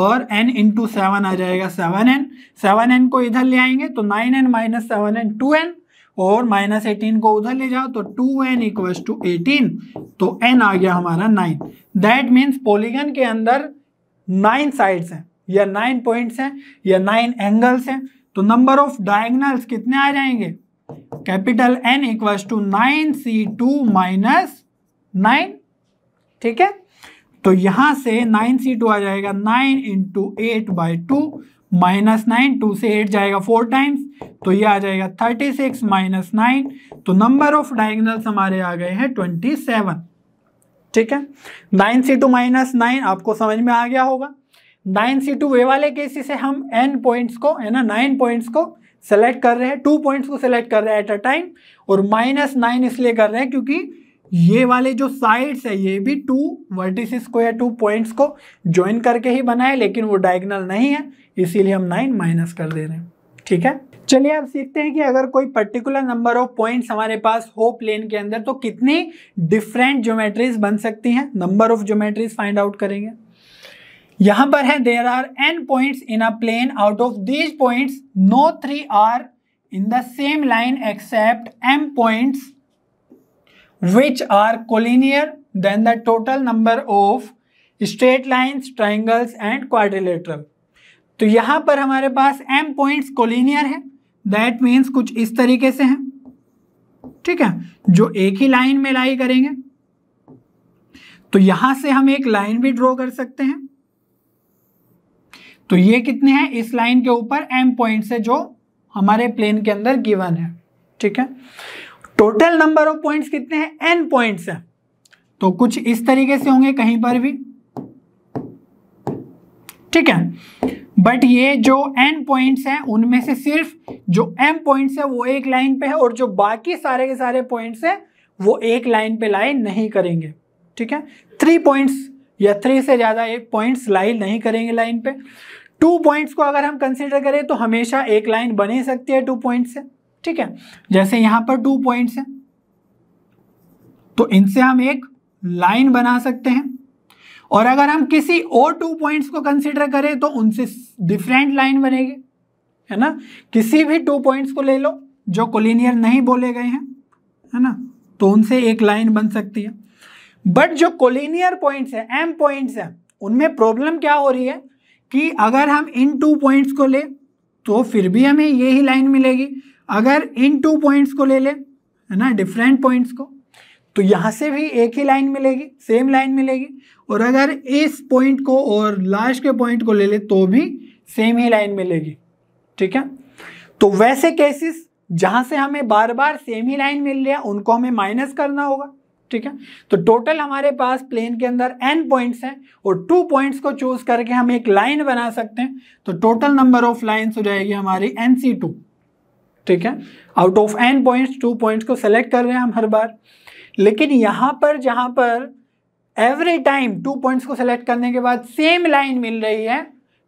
और एन इंटू सेवन आ जाएगा सेवन एन सेवन एन को इधर ले आएंगे तो nine n minus seven n two n और माइनस एटीन को उधर ले जाओ तो two n equal to eighteen तो एन आ गया हमारा नाइन दैट मीन्स पोलिगन के अंदर नाइन साइड्स हैं या नाइन पॉइंट्स हैं या नाइन एंगल्स हैं तो नंबर ऑफ डायगनल्स कितने आ जाएंगे capital N equal to nine C two minus nine ठीक है तो यहां से नाइन सी टू आ जाएगा nine into eight by two minus nine two से एट जाएगा फोर टाइम्स तो ये आ जाएगा थर्टी सिक्स माइनस नाइन तो नंबर ऑफ डायगनल्स हमारे आ गए हैं ट्वेंटी सेवन ठीक है nine C two minus nine आपको समझ में आ गया होगा नाइन सी टू वे वाले केसी से हम एन पॉइंट्स को है ना नाइन पॉइंट्स को सेलेक्ट कर रहे हैं टू पॉइंट्स को सेलेक्ट कर रहे हैं एट अ टाइम और माइनस नाइन इसलिए कर रहे हैं क्योंकि ये वाले जो साइड्स है ये भी टू वर्टिसेस को या टू पॉइंट्स को ज्वाइन करके ही बना है लेकिन वो डायगनल नहीं है इसीलिए हम नाइन माइनस कर दे रहे हैं ठीक है चलिए अब सीखते हैं कि अगर कोई पर्टिकुलर नंबर ऑफ पॉइंट्स हमारे पास हो प्लेन के अंदर तो कितनी डिफरेंट ज्योमेट्रीज बन सकती हैं number of geometries find out करेंगे यहां पर है there are n point in a plane out of these point no three are in the same line except m point which are collinear then the total number of straight lines triangles and quadrilateral. तो यहां पर हमारे पास m point collinear है that means कुछ इस तरीके से है ठीक है जो एक ही लाइन में लाई करेंगे तो यहां से हम एक लाइन भी ड्रॉ कर सकते हैं तो ये कितने हैं इस लाइन के ऊपर एम पॉइंट है जो हमारे प्लेन के अंदर गिवन है ठीक है टोटल नंबर ऑफ पॉइंट्स कितने हैं एन पॉइंट्स हैं तो कुछ इस तरीके से होंगे कहीं पर भी ठीक है बट ये जो एन पॉइंट्स हैं उनमें से सिर्फ जो एम पॉइंट्स है वो एक लाइन पे है और जो बाकी सारे के सारे पॉइंट्स हैं वो एक लाइन पे लाइन नहीं करेंगे ठीक है थ्री पॉइंट्स या थ्री से ज़्यादा एक पॉइंट्स लाइन नहीं करेंगे लाइन पे टू पॉइंट्स को अगर हम कंसिडर करें तो हमेशा एक लाइन बन ही सकती है टू पॉइंट से ठीक है जैसे यहाँ पर टू पॉइंट्स हैं तो इनसे हम एक लाइन बना सकते हैं और अगर हम किसी और टू पॉइंट्स को कंसिडर करें तो उनसे डिफरेंट लाइन बनेगी है ना किसी भी टू पॉइंट्स को ले लो जो कोलिनियर नहीं बोले गए हैं है ना तो उनसे एक लाइन बन सकती है बट जो कोलिनियर पॉइंट्स हैं एम पॉइंट्स हैं उनमें प्रॉब्लम क्या हो रही है कि अगर हम इन टू पॉइंट्स को ले तो फिर भी हमें यही लाइन मिलेगी अगर इन टू पॉइंट्स को ले ले है ना डिफरेंट पॉइंट्स को तो यहाँ से भी एक ही लाइन मिलेगी सेम लाइन मिलेगी और अगर इस पॉइंट को और लास्ट के पॉइंट को ले ले तो भी सेम ही लाइन मिलेगी ठीक है तो वैसे केसेस जहाँ से हमें बार बार सेम ही लाइन मिल रही है उनको हमें माइनस करना होगा ठीक है तो टोटल हमारे पास प्लेन के अंदर एन पॉइंट्स हैं और टू पॉइंट्स को चूज करके हम एक लाइन बना सकते हैं तो टोटल नंबर ऑफ लाइन्स हो जाएगी हमारी एन सी टू ठीक है out of n points two points को सेलेक्ट कर रहे हैं हम हर बार लेकिन यहाँ पर जहाँ पर एवरी टाइम टू पॉइंट्स को सेलेक्ट करने के बाद सेम लाइन मिल रही है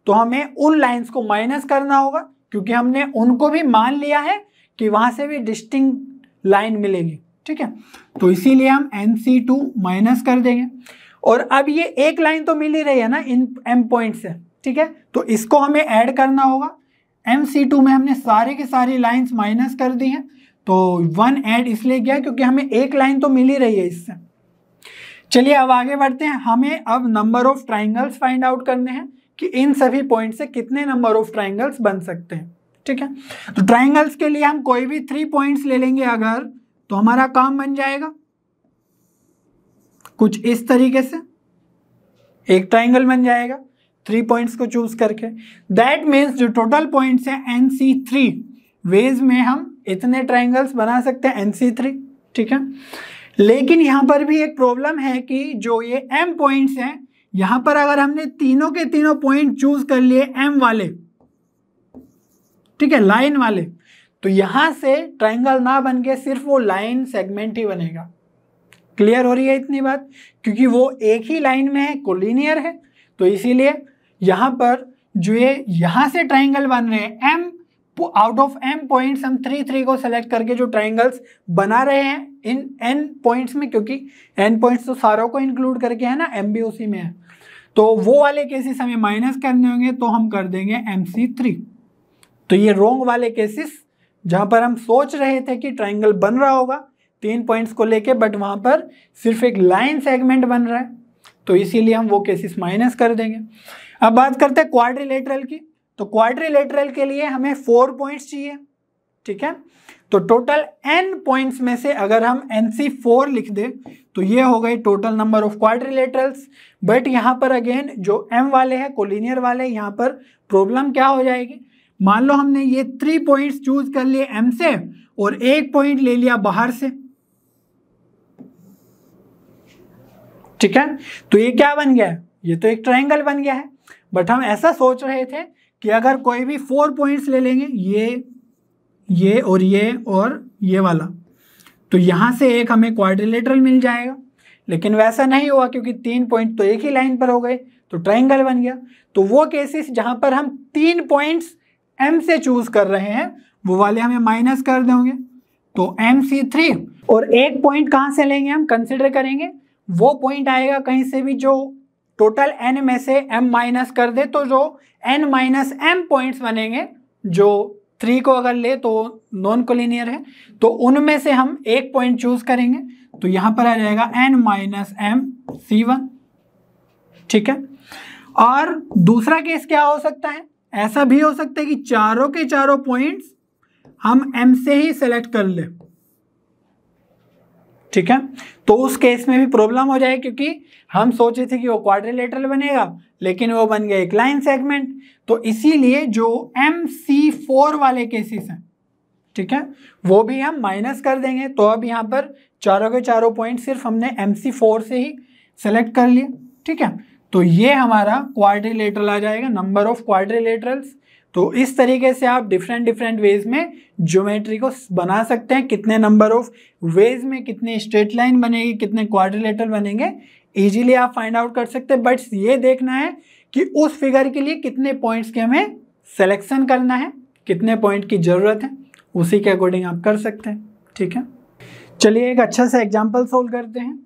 तो हमें उन लाइन्स को माइनस करना होगा क्योंकि हमने उनको भी मान लिया है कि वहाँ से भी डिस्टिंग लाइन मिलेगी ठीक है तो इसीलिए हम एन सी टू माइनस कर देंगे और अब ये एक लाइन तो मिल ही रही है ना इन एम पॉइंट से ठीक है तो इसको हमें ऐड करना होगा एम सी टू में हमने सारे के सारे लाइंस माइनस कर दी हैं तो वन ऐड इसलिए किया क्योंकि हमें एक लाइन तो मिल ही रही है इससे चलिए अब आगे बढ़ते हैं हमें अब number of triangles find out करने हैं कि इन सभी पॉइंट से कितने नंबर ऑफ ट्राइंगल्स बन सकते हैं ठीक है तो ट्राइंगल्स के लिए हम कोई भी थ्री पॉइंट्स ले लेंगे अगर तो हमारा काम बन जाएगा कुछ इस तरीके से एक ट्राइंगल बन जाएगा थ्री पॉइंट्स को चूज करके दैट मीन्स जो टोटल पॉइंट्स हैं एन सी थ्री वेज में हम इतने ट्राइंगल्स बना सकते हैं एन सी थ्री ठीक है लेकिन यहाँ पर भी एक प्रॉब्लम है कि जो ये एम पॉइंट्स हैं यहाँ पर अगर हमने तीनों के तीनों पॉइंट चूज कर लिए एम वाले ठीक है लाइन वाले तो यहाँ से ट्राइंगल ना बन के सिर्फ वो लाइन सेगमेंट ही बनेगा क्लियर हो रही है इतनी बात क्योंकि वो एक ही लाइन में है कोलिनियर है तो इसीलिए यहाँ पर जो ये यहाँ से ट्राइंगल बन रहे हैं m out of m points हम थ्री थ्री को सेलेक्ट करके जो ट्राइंगल्स बना रहे हैं इन एन पॉइंट्स में क्योंकि एन पॉइंट्स तो सारों को इंक्लूड करके है ना एम बी उसी में है तो वो वाले केसेस हमें माइनस करने होंगे तो हम कर देंगे एम सी थ्री तो ये रोंग वाले केसेस जहाँ पर हम सोच रहे थे कि ट्राइंगल बन रहा होगा तीन पॉइंट्स को लेके बट वहाँ पर सिर्फ एक लाइन सेगमेंट बन रहा है तो इसीलिए हम वो केसेस माइनस कर देंगे अब बात करते हैं क्वाड्रिलेटरल की तो क्वाड्रिलेटरल के लिए हमें फोर पॉइंट्स चाहिए ठीक है तो टोटल एन पॉइंट्स में से अगर हम एन सी फोर लिख दें तो ये हो गई total number of quadrilaterals but यहाँ पर अगेन जो एम वाले हैं कोलिनियर वाले यहाँ पर प्रॉब्लम क्या हो जाएगी मान लो हमने ये थ्री पॉइंट्स चूज कर लिए एम से और एक पॉइंट ले लिया बाहर से ठीक है तो ये क्या बन गया ये तो एक ट्रायंगल बन गया है बट हम ऐसा सोच रहे थे कि अगर कोई भी फोर पॉइंट्स ले लेंगे ये ये और ये और ये वाला तो यहां से एक हमें क्वाड्रिलेटरल मिल जाएगा लेकिन वैसा नहीं हुआ क्योंकि तीन पॉइंट तो एक ही लाइन पर हो गए तो ट्राइंगल बन गया तो वो केसेस जहां पर हम तीन पॉइंट्स एम से चूज कर रहे हैं वो वाले हमें माइनस कर देंगे तो एम सी थ्री और एक पॉइंट कहाँ से लेंगे हम कंसिडर करेंगे वो पॉइंट आएगा कहीं से भी जो टोटल एन में से एम माइनस कर दे तो जो एन माइनस एम पॉइंट्स बनेंगे जो थ्री को अगर ले तो नॉन कोलिनियर है तो उनमें से हम एक पॉइंट चूज करेंगे तो यहां पर आ जाएगा N minus m C one ठीक है और दूसरा केस क्या हो सकता है ऐसा भी हो सकता है कि चारों के चारों पॉइंट्स हम एम से ही सेलेक्ट कर ले ठीक है तो उस केस में भी प्रॉब्लम हो जाए क्योंकि हम सोचे थे कि वो क्वाड्रिलेटरल बनेगा लेकिन वो बन गया एक लाइन सेगमेंट तो इसीलिए जो एम सी फोर वाले केसेस हैं ठीक है वो भी हम माइनस कर देंगे तो अब यहाँ पर चारों के चारों पॉइंट सिर्फ हमने एम सी फोर से ही सेलेक्ट कर लिए ठीक है तो ये हमारा क्वाड्रिलेटरल आ जाएगा नंबर ऑफ क्वाड्रिलेटरल्स तो इस तरीके से आप डिफरेंट डिफरेंट वेज में ज्योमेट्री को बना सकते हैं कितने नंबर ऑफ वेज में कितने स्ट्रेट लाइन बनेगी कितने क्वाड्रिलेटर बनेंगे इजीली आप फाइंड आउट कर सकते हैं बट ये देखना है कि उस फिगर के लिए कितने पॉइंट्स के हमें सेलेक्शन करना है कितने पॉइंट की ज़रूरत है उसी के अकॉर्डिंग आप कर सकते हैं ठीक है चलिए एक अच्छा सा एग्जाम्पल सोल्व करते हैं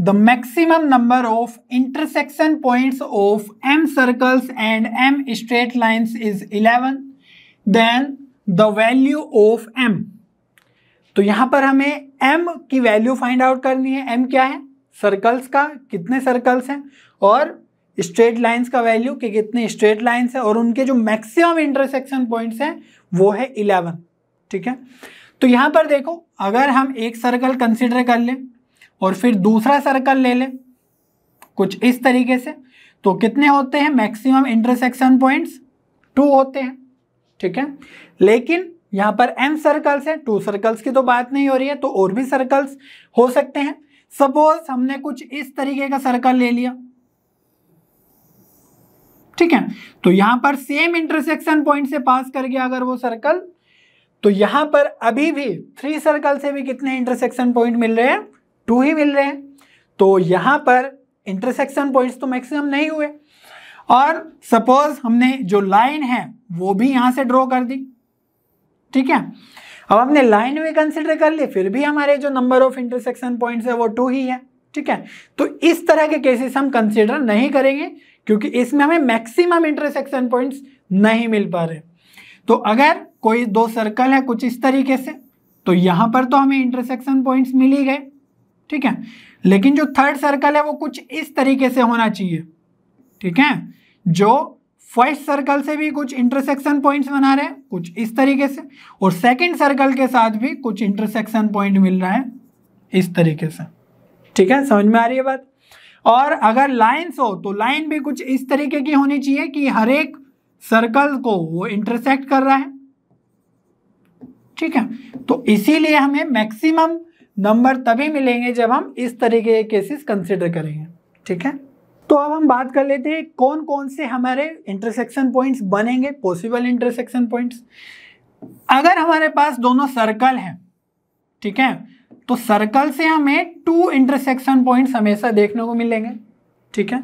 the maximum number of intersection points of m circles and m straight lines is eleven then the value of m तो यहां पर हमें एम की वैल्यू फाइंड आउट करनी है एम क्या है सर्कल्स का कितने सर्कल्स हैं और स्ट्रेट लाइंस का वैल्यू कि कितने स्ट्रेट लाइंस हैं और उनके जो मैक्सिमम इंटरसेक्शन पॉइंट्स हैं वो है इलेवन ठीक है तो यहां पर देखो अगर हम एक सर्कल कंसिडर कर लें और फिर दूसरा सर्कल ले लें कुछ इस तरीके से तो कितने होते हैं मैक्सिमम इंटरसेक्शन पॉइंट्स टू होते हैं ठीक है लेकिन यहाँ पर एन सर्कल्स हैं टू सर्कल्स की तो बात नहीं हो रही है तो और भी सर्कल्स हो सकते हैं सपोज हमने कुछ इस तरीके का सर्कल ले लिया ठीक है तो यहां पर सेम इंटरसेक्शन पॉइंट से पास कर गया अगर वो सर्कल तो यहां पर अभी भी थ्री सर्कल से भी कितने इंटरसेक्शन पॉइंट मिल रहे हैं टू ही मिल रहे हैं तो यहां पर इंटरसेक्शन पॉइंट्स तो मैक्सिमम नहीं हुए और सपोज हमने जो लाइन है वो भी यहां से ड्रॉ कर दी ठीक है अब हमने लाइन भी कंसिडर कर ली फिर भी हमारे जो नंबर ऑफ इंटरसेक्शन पॉइंट्स है वो टू ही है ठीक है तो इस तरह के केसेस हम कंसिडर नहीं करेंगे क्योंकि इसमें हमें मैक्सिमम इंटरसेक्शन पॉइंट्स नहीं मिल पा रहे तो अगर कोई दो सर्कल है कुछ इस तरीके से तो यहां पर तो हमें इंटरसेक्शन पॉइंट्स मिल ही गए ठीक है लेकिन जो थर्ड सर्कल है वो कुछ इस तरीके से होना चाहिए ठीक है जो फर्स्ट सर्कल से भी कुछ इंटरसेक्शन पॉइंट्स बना रहे हैं कुछ इस तरीके से और सेकंड सर्कल के साथ भी कुछ इंटरसेक्शन पॉइंट मिल रहा है इस तरीके से ठीक है समझ में आ रही है बात और अगर लाइन्स हो तो लाइन भी कुछ इस तरीके की होनी चाहिए कि हर एक सर्कल को वो इंटरसेक्ट कर रहा है ठीक है तो इसीलिए हमें मैक्सिमम नंबर तभी मिलेंगे जब हम इस तरीके के केसेस कंसिडर करेंगे ठीक है तो अब हम बात कर लेते हैं कौन कौन से हमारे इंटरसेक्शन पॉइंट्स बनेंगे पॉसिबल इंटरसेक्शन पॉइंट्स अगर हमारे पास दोनों सर्कल हैं ठीक है तो सर्कल से हमें टू इंटरसेक्शन पॉइंट्स हमेशा देखने को मिलेंगे ठीक है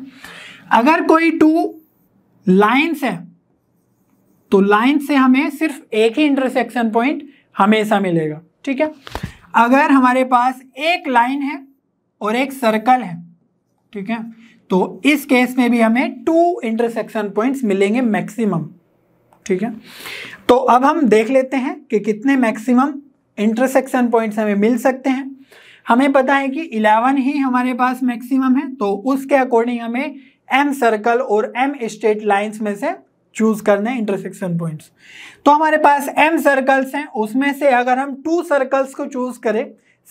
अगर कोई टू लाइन्स है तो लाइन से हमें सिर्फ एक ही इंटरसेक्शन पॉइंट हमेशा मिलेगा ठीक है अगर हमारे पास एक लाइन है और एक सर्कल है ठीक है तो इस केस में भी हमें टू इंटरसेक्शन पॉइंट्स मिलेंगे मैक्सिमम ठीक है तो अब हम देख लेते हैं कि कितने मैक्सिमम इंटरसेक्शन पॉइंट्स हमें मिल सकते हैं हमें पता है कि 11 ही हमारे पास मैक्सिमम है तो उसके अकॉर्डिंग हमें एम सर्कल और एम स्टेट लाइंस में से चूज करने हैं इंटरसेक्शन पॉइंट्स तो हमारे पास एम सर्कल्स हैं उसमें से अगर हम टू सर्कल्स को चूज करें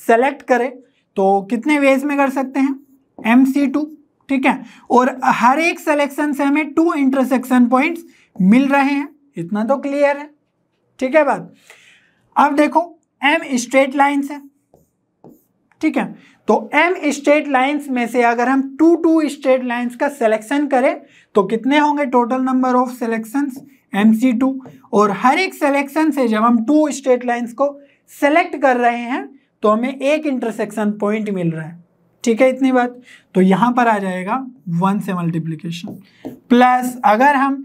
सेलेक्ट करें तो कितने वेज में कर सकते हैं एम सी टू ठीक है और हर एक सेलेक्शन से हमें टू इंटरसेक्शन पॉइंट्स मिल रहे हैं इतना तो क्लियर है ठीक है बात अब देखो एम स्ट्रेट लाइन्स है ठीक है तो एम स्ट्रेट लाइन्स में से अगर हम टू टू स्ट्रेट लाइन्स का सिलेक्शन करें तो कितने होंगे total number of selection M और हर एक सिलेक्शन से जब हम टू स्ट्रेट लाइन्स को सेलेक्ट कर रहे हैं तो हमें एक इंटरसेक्शन पॉइंट मिल रहा है ठीक है इतनी बात तो यहां पर आ जाएगा वन से मल्टीप्लीकेशन प्लस अगर हम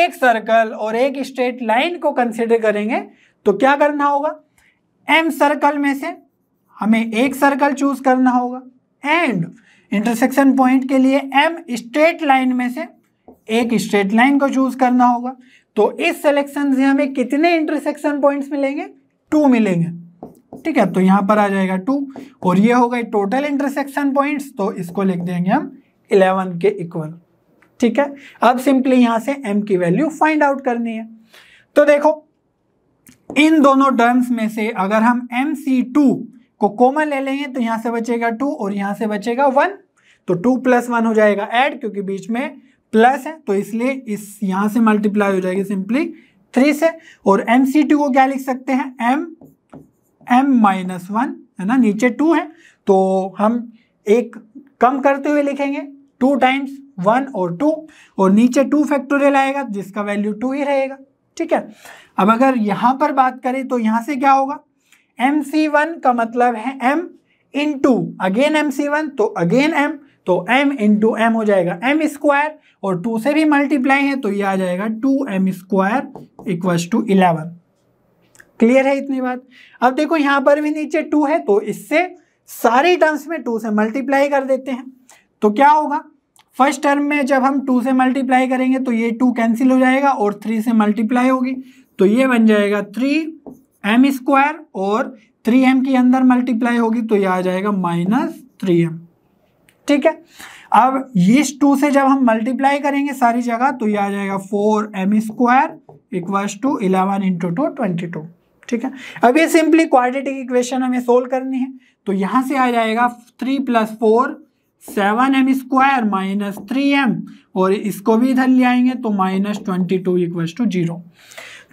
एक सर्कल और एक स्ट्रेट लाइन को कंसिडर करेंगे तो क्या करना होगा एम सर्कल में से हमें एक सर्कल चूज करना होगा एंड इंटरसेक्शन पॉइंट के लिए एम स्ट्रेट लाइन में से एक स्ट्रेट लाइन को चूज करना होगा तो इस सिलेक्शन से हमें कितने इंटरसेक्शन पॉइंट्स मिलेंगे टू मिलेंगे ठीक है तो यहां पर आ जाएगा टू और ये हो गए टोटल इंटरसेक्शन पॉइंट्स तो इसको लिख देंगे हम इलेवन के इक्वल ठीक है अब सिंपली यहां से एम की वैल्यू फाइंड आउट करनी है तो देखो इन दोनों टर्म्स में से अगर हम एम सी टू को कॉमन ले लेंगे तो यहां से बचेगा टू और यहां से बचेगा वन तो टू प्लस वन हो जाएगा एड क्योंकि बीच में प्लस है तो इसलिए इस यहाँ से मल्टीप्लाई हो जाएगी सिंपली थ्री से और एम सी टू को क्या लिख सकते हैं एम एम माइनस वन है ना नीचे टू है तो हम एक कम करते हुए लिखेंगे टू टाइम्स वन और टू और नीचे टू फैक्टोरियल आएगा जिसका वैल्यू टू ही रहेगा ठीक है अब अगर यहाँ पर बात करें तो यहाँ से क्या होगा एम सी वन का मतलब है M into again M C one तो अगेन एम तो m इंटू एम हो जाएगा एम स्क्वायर और टू से भी मल्टीप्लाई है तो ये आ जाएगा two M square equals to eleven clear है इतनी बात अब देखो यहाँ पर भी नीचे टू है तो इससे सारी टर्म्स में टू से मल्टीप्लाई कर देते हैं तो क्या होगा फर्स्ट टर्म में जब हम टू से मल्टीप्लाई करेंगे तो ये टू कैंसिल हो जाएगा और थ्री से मल्टीप्लाई होगी तो ये बन जाएगा थ्री एम स्क्वायर और थ्री एम के अंदर मल्टीप्लाई होगी तो ये आ जाएगा माइनस थ्री एम ठीक है अब इस टू से जब हम मल्टीप्लाई करेंगे सारी जगह तो ये आ जाएगा four M square equal to eleven into two twenty two ठीक है अब ये सिंपली क्वाड्रेटिक इक्वेशन हमें सोल्व करनी है तो यहां से आ जाएगा three plus four seven M square minus three M और इसको भी इधर ले आएंगे तो minus twenty two equal to zero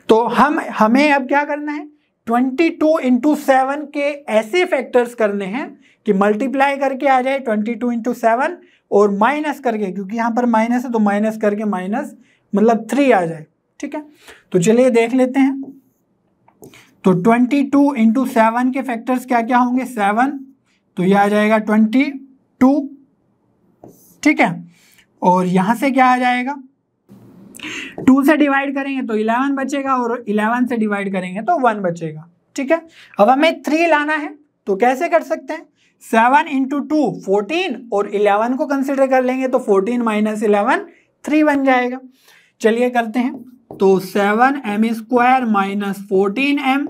तो हम हमें अब क्या करना है ट्वेंटी टू इंटू सेवन के ऐसे फैक्टर्स करने हैं कि मल्टीप्लाई करके आ जाए ट्वेंटी टू इंटू सेवन और माइनस करके क्योंकि यहाँ पर माइनस है तो माइनस करके माइनस मतलब थ्री आ जाए ठीक है तो चलिए देख लेते हैं तो ट्वेंटी टू इंटू सेवन के फैक्टर्स क्या क्या होंगे सेवन तो ये आ जाएगा ट्वेंटी टू ठीक है और यहाँ से क्या आ जाएगा टू से डिवाइड करेंगे तो इलेवन बचेगा और इलेवन से डिवाइड करेंगे तो वन बचेगा ठीक है अब हमें थ्री लाना है तो कैसे कर सकते हैं सेवन इंटू टू फोर्टीन और इलेवन को कंसिडर कर लेंगे तो फोर्टीन माइनस इलेवन थ्री बन जाएगा चलिए करते हैं तो seven M square minus fourteen M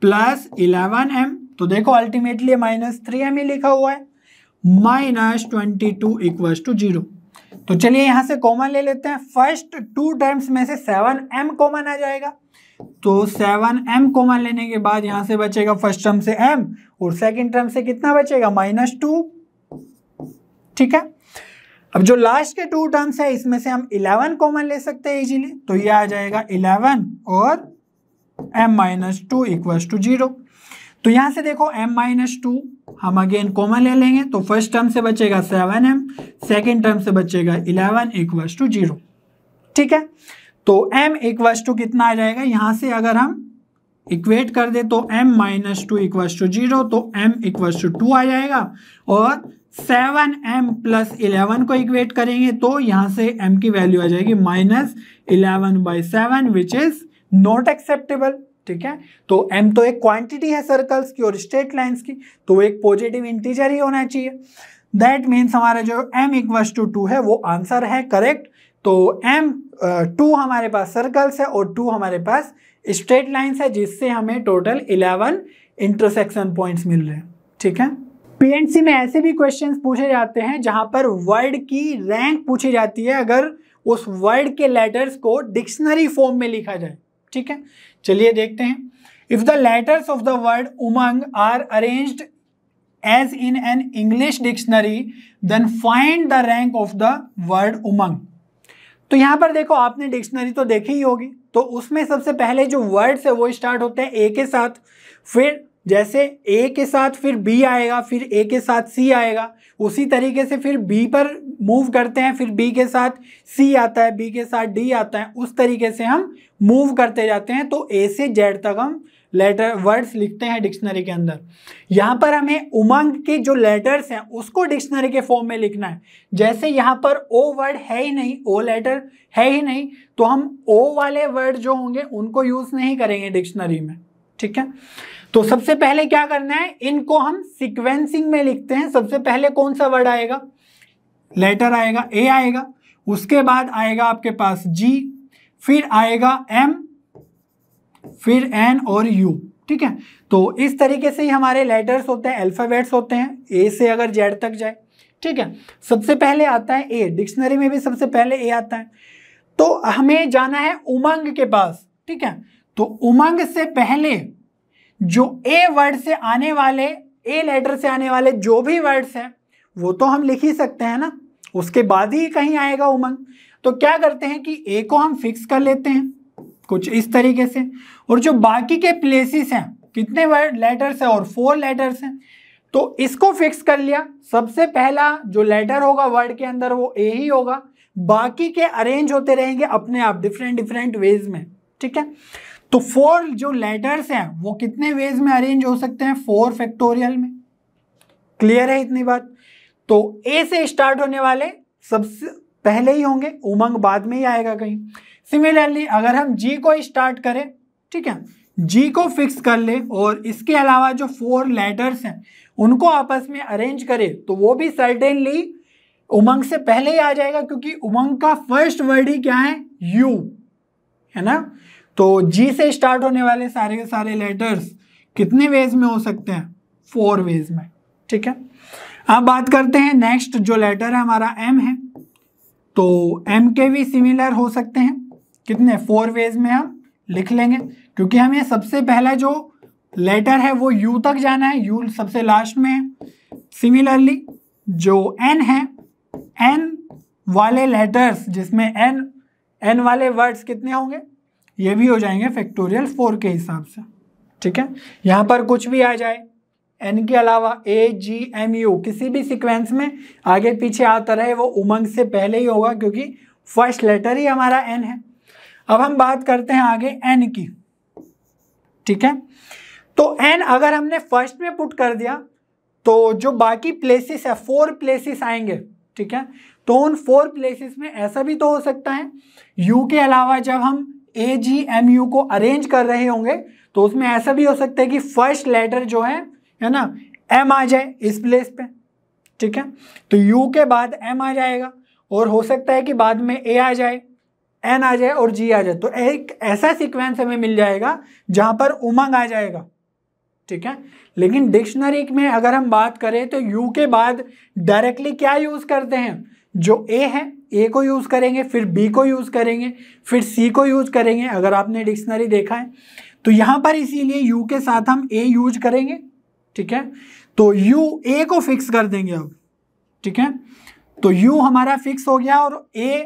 plus eleven M तो देखो अल्टीमेटली माइनस थ्री एम ही लिखा हुआ है minus twenty two equals to zero तो चलिए यहां से कॉमन ले लेते हैं फर्स्ट टू टर्म्स में से सेवन एम कॉमन आ जाएगा तो सेवन एम कॉमन लेने के बाद यहां से बचेगा फर्स्ट टर्म से एम और सेकेंड टर्म से कितना बचेगा माइनस टू ठीक है अब जो लास्ट के टू टर्म्स है इसमें से हम इलेवन कॉमन ले सकते हैं इजीली तो ये आ जाएगा इलेवन और M minus two equal to zero तो यहां से देखो m माइनस टू हम अगेन कॉमन ले लेंगे तो फर्स्ट टर्म से बचेगा सेवन एम सेकेंड टर्म से बचेगा इलेवन इक्वस टू जीरो ठीक है तो m इक्वस टू कितना आ जाएगा यहां से अगर हम इक्वेट कर दे तो m minus two equals to zero तो m इक्वस टू टू आ जाएगा और सेवन एम प्लस इलेवन को इक्वेट करेंगे तो यहां से m की वैल्यू आ जाएगी minus eleven by seven which is not acceptable ठीक है तो m तो एक क्वांटिटी है सर्कल्स की और स्ट्रेट लाइन की तो एक पॉजिटिव इंटीजर ही होना चाहिए दैट मीन्स हमारा जो m इक्वस टू टू है वो आंसर है करेक्ट तो m टू हमारे पास सर्कल्स है और टू हमारे पास स्ट्रेट लाइन्स है जिससे हमें टोटल इलेवन इंटरसेक्शन पॉइंट्स मिल रहे हैं ठीक है पीएनसी में ऐसे भी क्वेश्चंस पूछे जाते हैं जहां पर वर्ड की रैंक पूछी जाती है अगर उस वर्ड के लेटर्स को डिक्शनरी फॉर्म में लिखा जाए ठीक है चलिए देखते हैं if the letters of the word Umang are arrange as in an English dictionary then find the rank of the word Umang तो यहां पर देखो आपने डिक्शनरी तो देखी ही होगी तो उसमें सबसे पहले जो वर्ड्स है वो स्टार्ट होते हैं ए के साथ फिर जैसे ए के साथ फिर बी आएगा फिर ए के साथ सी आएगा उसी तरीके से फिर बी पर मूव करते हैं फिर बी के साथ सी आता है बी के साथ डी आता है उस तरीके से हम मूव करते जाते हैं तो ए से जेड तक हम लेटर वर्ड्स लिखते हैं डिक्शनरी के अंदर यहाँ पर हमें उमंग के जो लेटर्स हैं उसको डिक्शनरी के फॉर्म में लिखना है जैसे यहाँ पर ओ वर्ड है ही नहीं ओ लेटर है ही नहीं तो हम ओ वाले वर्ड जो होंगे उनको यूज़ नहीं करेंगे डिक्शनरी में ठीक है तो सबसे पहले क्या करना है इनको हम सिक्वेंसिंग में लिखते हैं सबसे पहले कौन सा वर्ड आएगा लेटर आएगा ए आएगा उसके बाद आएगा आपके पास जी फिर आएगा एम फिर एन और यू ठीक है तो इस तरीके से ही हमारे लेटर्स होते हैं अल्फ़ाबेट्स होते हैं ए से अगर जेड तक जाए ठीक है सबसे पहले आता है ए डिक्शनरी में भी सबसे पहले ए आता है तो हमें जाना है उमंग के पास ठीक है तो उमंग से पहले जो ए वर्ड से आने वाले ए लेटर से आने वाले जो भी वर्ड्स हैं वो तो हम लिख ही सकते हैं ना उसके बाद ही कहीं आएगा उमंग तो क्या करते हैं कि ए को हम फिक्स कर लेते हैं कुछ इस तरीके से और जो बाकी के प्लेसेस हैं कितने वर्ड लेटर्स हैं और फोर लेटर्स हैं तो इसको फिक्स कर लिया सबसे पहला जो लेटर होगा वर्ड के अंदर वो ए ही होगा बाकी के अरेंज होते रहेंगे अपने आप डिफरेंट डिफरेंट वेज में ठीक है तो फोर जो लेटर्स हैं वो कितने वेज में अरेंज हो सकते हैं फोर फैक्टोरियल में क्लियर है इतनी बात तो ए से स्टार्ट होने वाले सबसे पहले ही होंगे उमंग बाद में ही आएगा कहीं सिमिलरली अगर हम जी को स्टार्ट करें ठीक है जी को फिक्स कर ले और इसके अलावा जो फोर लेटर्स हैं उनको आपस में अरेंज करे तो वो भी सर्टेनली उमंग से पहले ही आ जाएगा क्योंकि उमंग का फर्स्ट वर्ड ही क्या है यू है ना तो जी से स्टार्ट होने वाले सारे के सारे लेटर्स कितने वेज में हो सकते हैं फोर वेज में ठीक है अब बात करते हैं नेक्स्ट जो लेटर है हमारा एम है तो एम के भी सिमिलर हो सकते हैं कितने फोर वेज में हम लिख लेंगे क्योंकि हमें सबसे पहला जो लेटर है वो यू तक जाना है यू सबसे लास्ट में है सिमिलरली जो एन है एन वाले लेटर्स जिसमें एन एन वाले वर्ड्स कितने होंगे ये भी हो जाएंगे फैक्टोरियल फोर के हिसाब से ठीक है यहाँ पर कुछ भी आ जाए एन के अलावा ए जी एम यू किसी भी सीक्वेंस में आगे पीछे आता रहे वो उमंग से पहले ही होगा क्योंकि फर्स्ट लेटर ही हमारा एन है अब हम बात करते हैं आगे एन की ठीक है तो एन अगर हमने फर्स्ट में पुट कर दिया तो जो बाकी प्लेसेस है फोर प्लेसेस आएंगे ठीक है तो उन फोर प्लेसेस में ऐसा भी तो हो सकता है यू के अलावा जब हम ए जी एम यू को अरेंज कर रहे होंगे तो उसमें ऐसा भी हो सकता है कि फर्स्ट लेटर जो है है ना एम आ जाए इस प्लेस पे ठीक है तो यू के बाद एम आ जाएगा और हो सकता है कि बाद में ए आ जाए एन आ जाए और जी आ जाए तो एक ऐसा सीक्वेंस हमें मिल जाएगा जहां पर उमंग आ जाएगा ठीक है लेकिन डिक्शनरी में अगर हम बात करें तो यू के बाद डायरेक्टली क्या यूज करते हैं जो ए है ए को यूज़ करेंगे फिर बी को यूज़ करेंगे फिर सी को यूज़ करेंगे अगर आपने डिक्शनरी देखा है तो यहाँ पर इसीलिए यू के साथ हम ए यूज करेंगे ठीक है तो यू ए को फिक्स कर देंगे अब ठीक है तो यू हमारा फिक्स हो गया और ए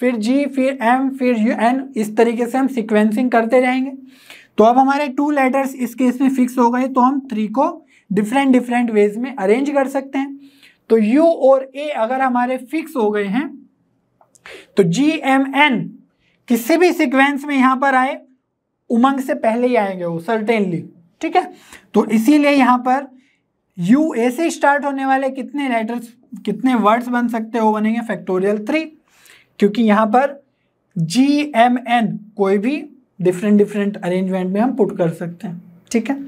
फिर जी फिर एम फिर यू एन इस तरीके से हम सिक्वेंसिंग करते रहेंगे तो अब हमारे टू लेटर्स इस केस में फिक्स हो गए तो हम थ्री को डिफरेंट डिफरेंट वेज में अरेंज कर सकते हैं तो U और A अगर हमारे फिक्स हो गए हैं तो जी एम एन किसी भी सीक्वेंस में यहां पर आए उमंग से पहले ही आएंगे वो सर्टेनली ठीक है तो इसीलिए यहां पर यू ए से स्टार्ट होने वाले कितने लेटर्स कितने वर्ड्स बन सकते हो बनेंगे फैक्टोरियल थ्री क्योंकि यहां पर जी एम एन कोई भी डिफरेंट डिफरेंट अरेंजमेंट में हम पुट कर सकते हैं ठीक है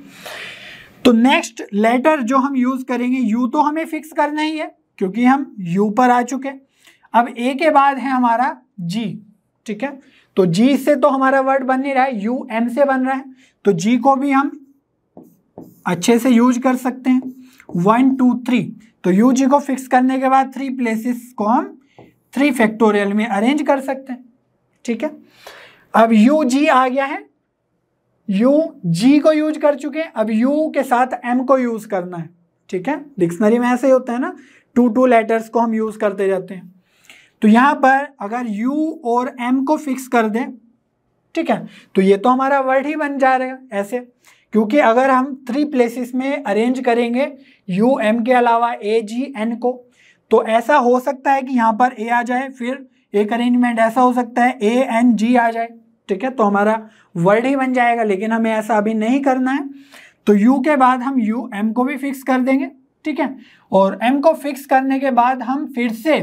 तो नेक्स्ट लेटर जो हम यूज करेंगे यू तो हमें फिक्स करना ही है क्योंकि हम यू पर आ चुके अब ए के बाद है हमारा जी ठीक है तो जी से तो हमारा वर्ड बन नहीं रहा है यू एम से बन रहा है तो जी को भी हम अच्छे से यूज कर सकते हैं वन टू थ्री तो यू जी को फिक्स करने के बाद थ्री प्लेसेस को हम थ्री फैक्टोरियल में अरेंज कर सकते हैं ठीक है अब यू जी आ गया है यू जी को यूज कर चुके हैं अब यू के साथ एम को यूज करना है ठीक है डिक्शनरी में ऐसे ही होता है ना टू टू लेटर्स को हम यूज करते जाते हैं तो यहाँ पर अगर यू और एम को फिक्स कर दें ठीक है तो ये तो हमारा वर्ड ही बन जा रहेगा ऐसे क्योंकि अगर हम थ्री प्लेसेस में अरेंज करेंगे यू एम के अलावा ए जी एन को तो ऐसा हो सकता है कि यहाँ पर ए आ जाए फिर एक अरेंजमेंट ऐसा हो सकता है ए एन जी आ जाए ठीक है तो हमारा वर्ड ही बन जाएगा लेकिन हमें ऐसा अभी नहीं करना है तो यू के बाद हम यू एम को भी फिक्स कर देंगे ठीक है और एम को फिक्स करने के बाद हम फिर से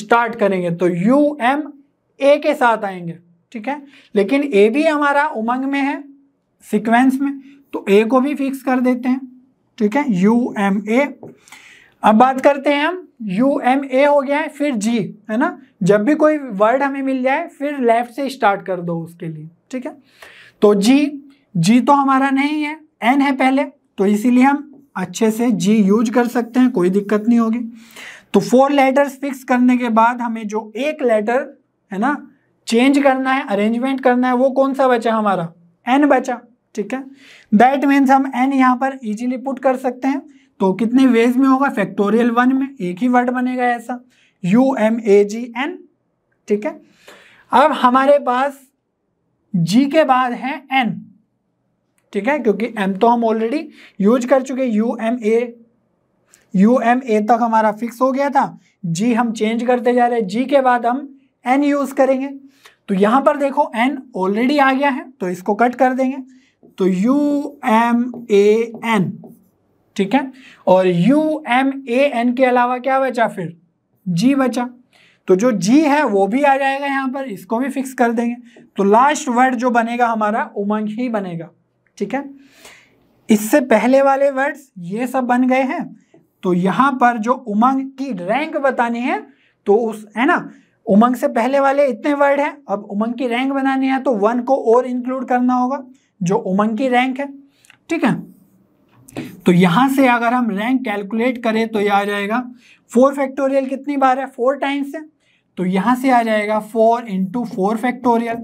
स्टार्ट करेंगे तो यू एम ए के साथ आएंगे ठीक है लेकिन ए भी हमारा उमंग में है सीक्वेंस में तो ए को भी फिक्स कर देते हैं ठीक है यू एम ए अब बात करते हैं हम यू एम ए हो गया है फिर जी है ना जब भी कोई वर्ड हमें मिल जाए फिर लेफ्ट से स्टार्ट कर दो उसके लिए ठीक है तो जी जी तो हमारा नहीं है एन है पहले तो इसीलिए हम अच्छे से जी यूज कर सकते हैं कोई दिक्कत नहीं होगी तो फोर लेटर्स फिक्स करने के बाद हमें जो एक लेटर है ना चेंज करना है अरेंजमेंट करना है वो कौन सा बचा हमारा एन बचा ठीक है दैट मीन्स हम एन यहाँ पर इजीली पुट कर सकते हैं तो कितने वेज में होगा फैक्टोरियल वन में एक ही वर्ड बनेगा ऐसा U M A G N ठीक है अब हमारे पास जी के बाद है एन ठीक है क्योंकि एम तो हम ऑलरेडी यूज कर चुके U M A U M A तक हमारा फिक्स हो गया था जी हम चेंज करते जा रहे हैं जी के बाद हम एन यूज करेंगे तो यहां पर देखो एन ऑलरेडी आ गया है तो इसको कट कर देंगे तो यू एम ए एन ठीक है और यू एम ए एन के अलावा क्या बचा फिर जी बचा तो जो जी है वो भी आ जाएगा यहाँ पर इसको भी फिक्स कर देंगे तो लास्ट वर्ड जो बनेगा हमारा उमंग ही बनेगा ठीक है इससे पहले वाले वर्ड्स ये सब बन गए हैं तो यहाँ पर जो उमंग की रैंक बतानी है तो उस है ना उमंग से पहले वाले इतने वर्ड हैं अब उमंग की रैंक बनानी है तो वन को और इंक्लूड करना होगा जो उमंग की रैंक है ठीक है तो यहां से अगर हम रैंक कैलकुलेट करें तो यह आ जाएगा फोर फैक्टोरियल कितनी बार है फोर टाइम्स है तो यहां से आ जाएगा four into four factorial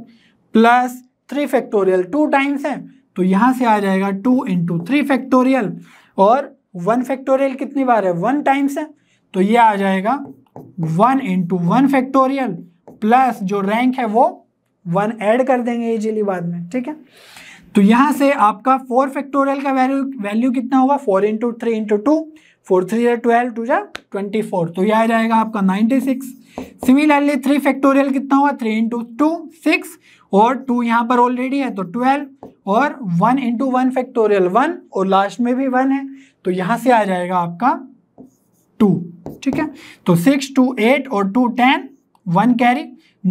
plus three factorial two times है तो यहां से आ जाएगा टू इंटू थ्री फैक्टोरियल और वन फैक्टोरियल कितनी बार है वन टाइम्स है तो ये आ जाएगा one into one factorial plus जो रैंक है वो वन ऐड कर देंगे इजीली बाद में ठीक है तो यहाँ से आपका फोर फैक्टोरियल का वैल्यू वैल्यू कितना होगा four into three into two four three या ट्वेल्व टू या ट्वेंटी फोर तो यह आ जाएगा आपका ninety six similarly three factorial कितना होगा थ्री इंटू टू सिक्स और टू यहाँ पर ऑलरेडी है तो ट्वेल्व और one into one factorial one और लास्ट में भी वन है तो यहाँ से आ जाएगा आपका टू ठीक है तो सिक्स टू एट और two ten one carry